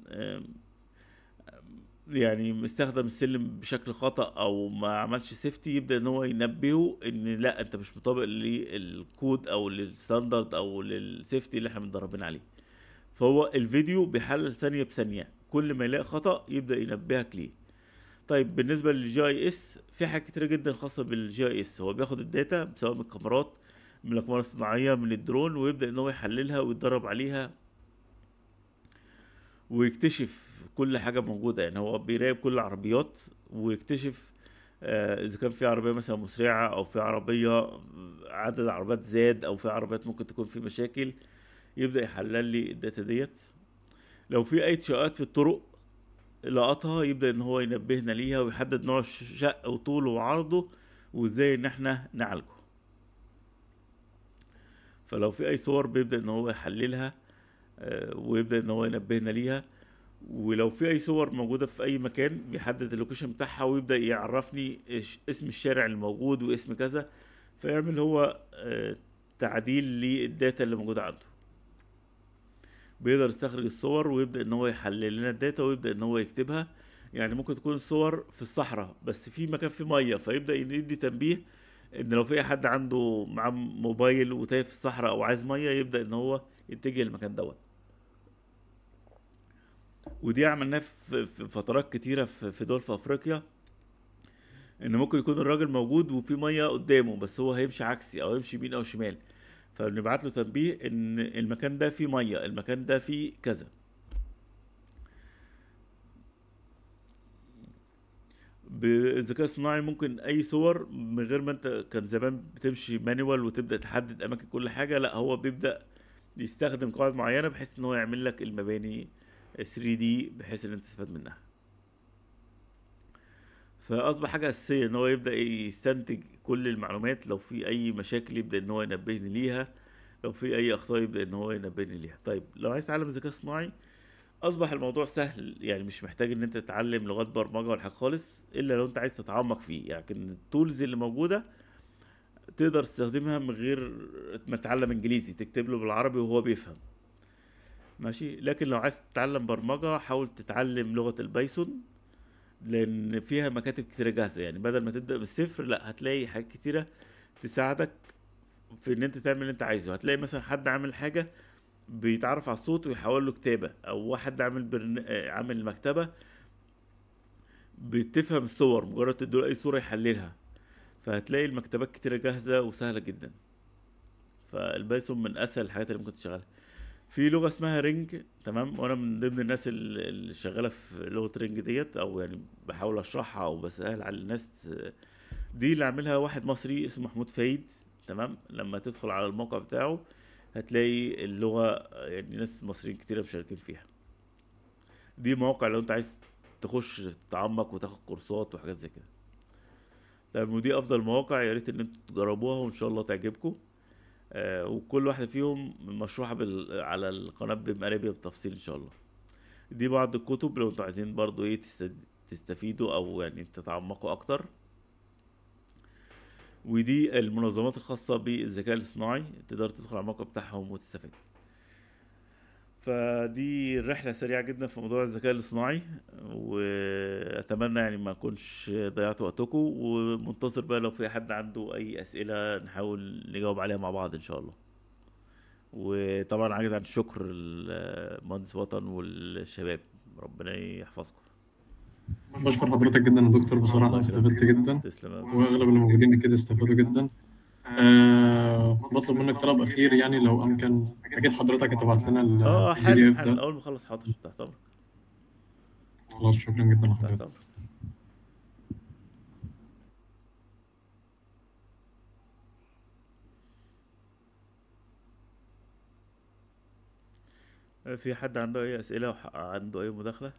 يعني مستخدم السلم بشكل خطأ او ما عملش سيفتي يبدا ان هو ينبهه ان لا انت مش مطابق للكود او للستاندرد او للسيفتي اللي احنا متدربين عليه فهو الفيديو بيحلل ثانيه بثانيه كل ما يلاقي خطأ يبدا ينبهك ليه طيب بالنسبه للجي اي اس في حاجات كتيره جدا خاصه بالجي اي اس هو بياخد الداتا سواء من الكاميرات من الاقمار الصناعيه من الدرون ويبدا ان هو يحللها ويتدرب عليها ويكتشف كل حاجه موجوده يعني هو بيراقب كل العربيات ويكتشف آه، اذا كان في عربيه مثلا مسرعه او في عربيه عدد العربيات زاد او في عربيات ممكن تكون في مشاكل يبدا يحلل لي الداتا ديت لو في اي شقات في الطرق لقطها يبدا ان هو ينبهنا ليها ويحدد نوع الشق وطوله وعرضه وازاي ان احنا نعالجه فلو في اي صور بيبدا ان هو يحللها آه، ويبدا ان هو ينبهنا ليها ولو في اي صور موجوده في اي مكان بيحدد اللوكيشن بتاعها ويبدا يعرفني اسم الشارع الموجود واسم كذا فيعمل هو آه، تعديل للداتا اللي موجوده عنده بيقدر يستخرج الصور ويبدا ان هو يحلل لنا الداتا ويبدا ان هو يكتبها يعني ممكن تكون الصور في الصحراء بس في مكان فيه ميه فيبدا يدي تنبيه ان لو في اي حد عنده معاه موبايل وتايه في الصحراء او عايز ميه يبدا ان هو يتجه للمكان دوت ودي عملناه في فترات كتيرة في دول في افريقيا ان ممكن يكون الراجل موجود وفي ميه قدامه بس هو هيمشي عكسي او يمشي يمين او شمال فبنبعت له تنبيه ان المكان ده فيه ميه المكان ده فيه كذا بالذكاء الصناعي ممكن اي صور من غير ما انت كان زمان بتمشي مانوال وتبدا تحدد اماكن كل حاجه لا هو بيبدا يستخدم قواعد معينه بحيث ان هو يعمل لك المباني 3 d بحيث ان انت تستفاد منها فاصبح حاجه اساسيه ان هو يبدا يستنتج كل المعلومات لو في اي مشاكل يبدا ان هو ينبهني ليها لو في اي اخطاء يبدا ان هو ينبهني ليها طيب لو عايز تتعلم الذكاء الصناعي اصبح الموضوع سهل يعني مش محتاج ان انت تتعلم لغات برمجه ولا حاجه خالص الا لو انت عايز تتعمق فيه يعني لكن التولز اللي موجوده تقدر تستخدمها من غير ما تتعلم انجليزي تكتب له بالعربي وهو بيفهم ماشي لكن لو عايز تتعلم برمجه حاول تتعلم لغه البايثون لان فيها مكاتب كتيره جاهزه يعني بدل ما تبدا بالصفر لا هتلاقي حاجات كتيره تساعدك في ان انت تعمل اللي انت عايزه هتلاقي مثلا حد عامل حاجه بيتعرف على الصوت ويحول له كتابه او واحد عامل برن... عامل مكتبه بتفهم الصور مجرد تديله اي صوره يحللها فهتلاقي المكتبات كتيره جاهزه وسهله جدا فالبايثون من اسهل الحاجات اللي ممكن تشتغلها في لغه اسمها رينج تمام وانا من ضمن الناس اللي شغاله في لغه رينج ديت او يعني بحاول اشرحها او بسهل على الناس دي اللي عاملها واحد مصري اسمه محمود فايد تمام لما تدخل على الموقع بتاعه هتلاقي اللغه يعني ناس مصريين كتيره مشاركين فيها دي مواقع لو انت عايز تخش تتعمق وتاخد كورسات وحاجات زي كده طيب ودي افضل مواقع يا ريت ان انتوا تجربوها وان شاء الله تعجبكم آه، وكل واحده فيهم مشروحه بال... على القناه بمقاربه بالتفصيل ان شاء الله دي بعض الكتب لو انتوا عايزين برضو ايه تست... تستفيدوا او يعني تتعمقوا اكتر ودي المنظمات الخاصة بالذكاء الاصطناعي تقدر تدخل على الموقع بتاعهم وتستفيد فدي رحله سريعه جدا في موضوع الذكاء الاصطناعي واتمنى يعني ما اكونش ضيعت وقتكم ومنتظر بقى لو في حد عنده اي اسئله نحاول نجاوب عليها مع بعض ان شاء الله وطبعا عاجز عن يعني الشكر المهندس وطن والشباب ربنا يحفظكم بشكر حضرتك جدا يا دكتور بصراحه استفدت جدا واغلب الموجودين كده استفادوا جدا أه بطلب منك طلب اخير يعني لو امكن اكيد حضرتك هتبعت لنا ال اه حلو حلو اول ما اخلص حاضر تحت امرك خلاص شكرا جدا لحضرتك آه، في حد عنده اي اسئله او عنده اي مداخله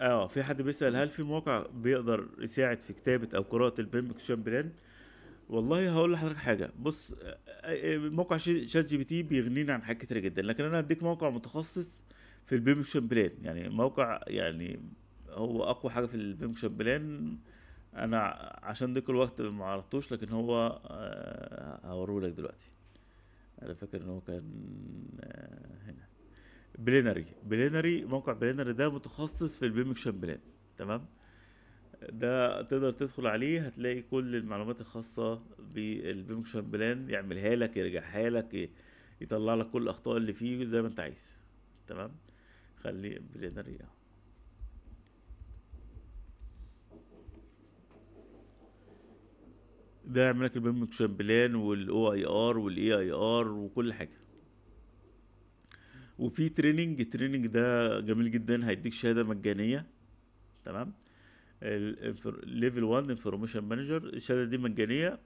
اه في حد بيسأل هل في موقع بيقدر يساعد في كتابة او قراءة البيمكشن اكشن بلان والله هقول لحضرتك حاجه بص آه، آه، آه، موقع شات جي بي تي بيغنينا عن حاجات كتيرة جدا لكن انا هديك موقع متخصص في البيمشن بلان يعني موقع يعني هو اقوى حاجه في البيمشن بلان انا عشان ضيق الوقت ما عرفتوش لكن هو لك دلوقتي انا فاكر ان هو كان هنا بلينري بلينري موقع بلينري ده متخصص في البيمشن بلان تمام ده تقدر تدخل عليه هتلاقي كل المعلومات الخاصة بالبيمكشن بلان يعملها لك يرجعها لك يطلع لك كل الأخطاء اللي فيه زي ما أنت عايز تمام خلي بلينري ده يعمل لك البيمكشن بلان والاو اي ار والاي اي ار وكل حاجه وفي تريننج التريننج ده جميل جدا هيديك شهاده مجانيه تمام ليفل 1 انفورميشن مانجر الشهاده دي مجانيه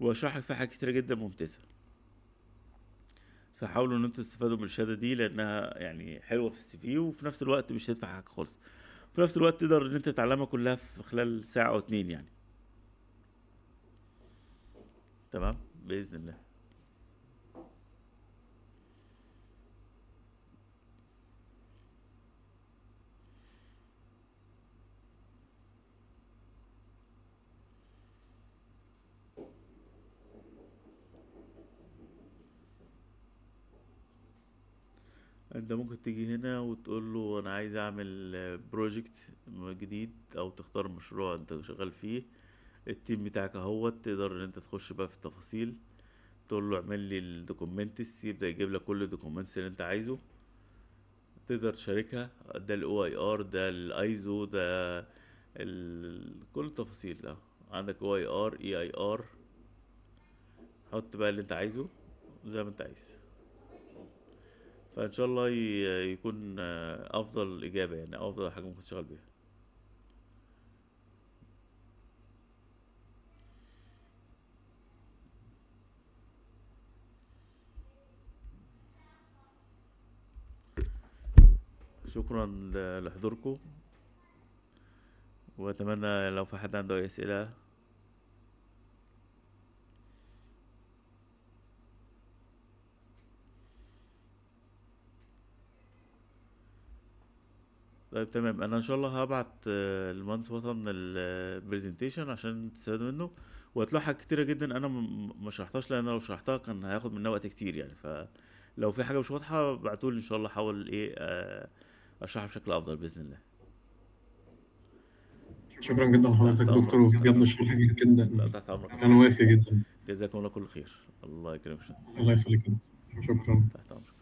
واشرح لك فيها حاجات كتيره جدا ممتازه فحاولوا ان انتوا تستفادوا من الشهاده دي لانها يعني حلوه في السي في وفي نفس الوقت مش هتدفع حاجه خالص في نفس الوقت تقدر ان انت تتعلمها كلها في خلال ساعه او اتنين يعني تمام باذن الله انت ممكن تيجي هنا وتقول له انا عايز اعمل بروجكت جديد او تختار مشروع انت شغال فيه التيم بتاعك اهوت تقدر ان انت تخش بقى في التفاصيل تقول له اعمل لي الدوكيومنتس يبدا يجيب لك كل الدوكيومنتس اللي انت عايزه تقدر تشاركها ده الاو اي ار ده الايزو ده كل التفاصيل ده عندك او اي ار اي اي ار حط بقى اللي انت عايزه زي ما انت عايز فان شاء الله يكون آه، افضل اجابه يعني افضل حاجه ممكن تشتغل بيها شكرا لحضوركم واتمنى لو في حد عنده اي اسئله طيب تمام انا ان شاء الله هبعت آه، وطن البرزنتيشن آه، عشان تستفادوا منه وهتلاقوا حاجات كتيره جدا انا ما شرحتهاش لان لو شرحتها كان هياخد مننا وقت كتير يعني فلو في حاجه مش واضحه ابعتوا ان شاء الله احاول ايه آه، اشرحها بشكل افضل باذن الله شكرا جدا لحضرتك دكتور امرك بجد جميل جدا تحت امرك انا وافي جدا جزاكم الله كل خير الله يكرمك الله يخليك شكرا تحت امرك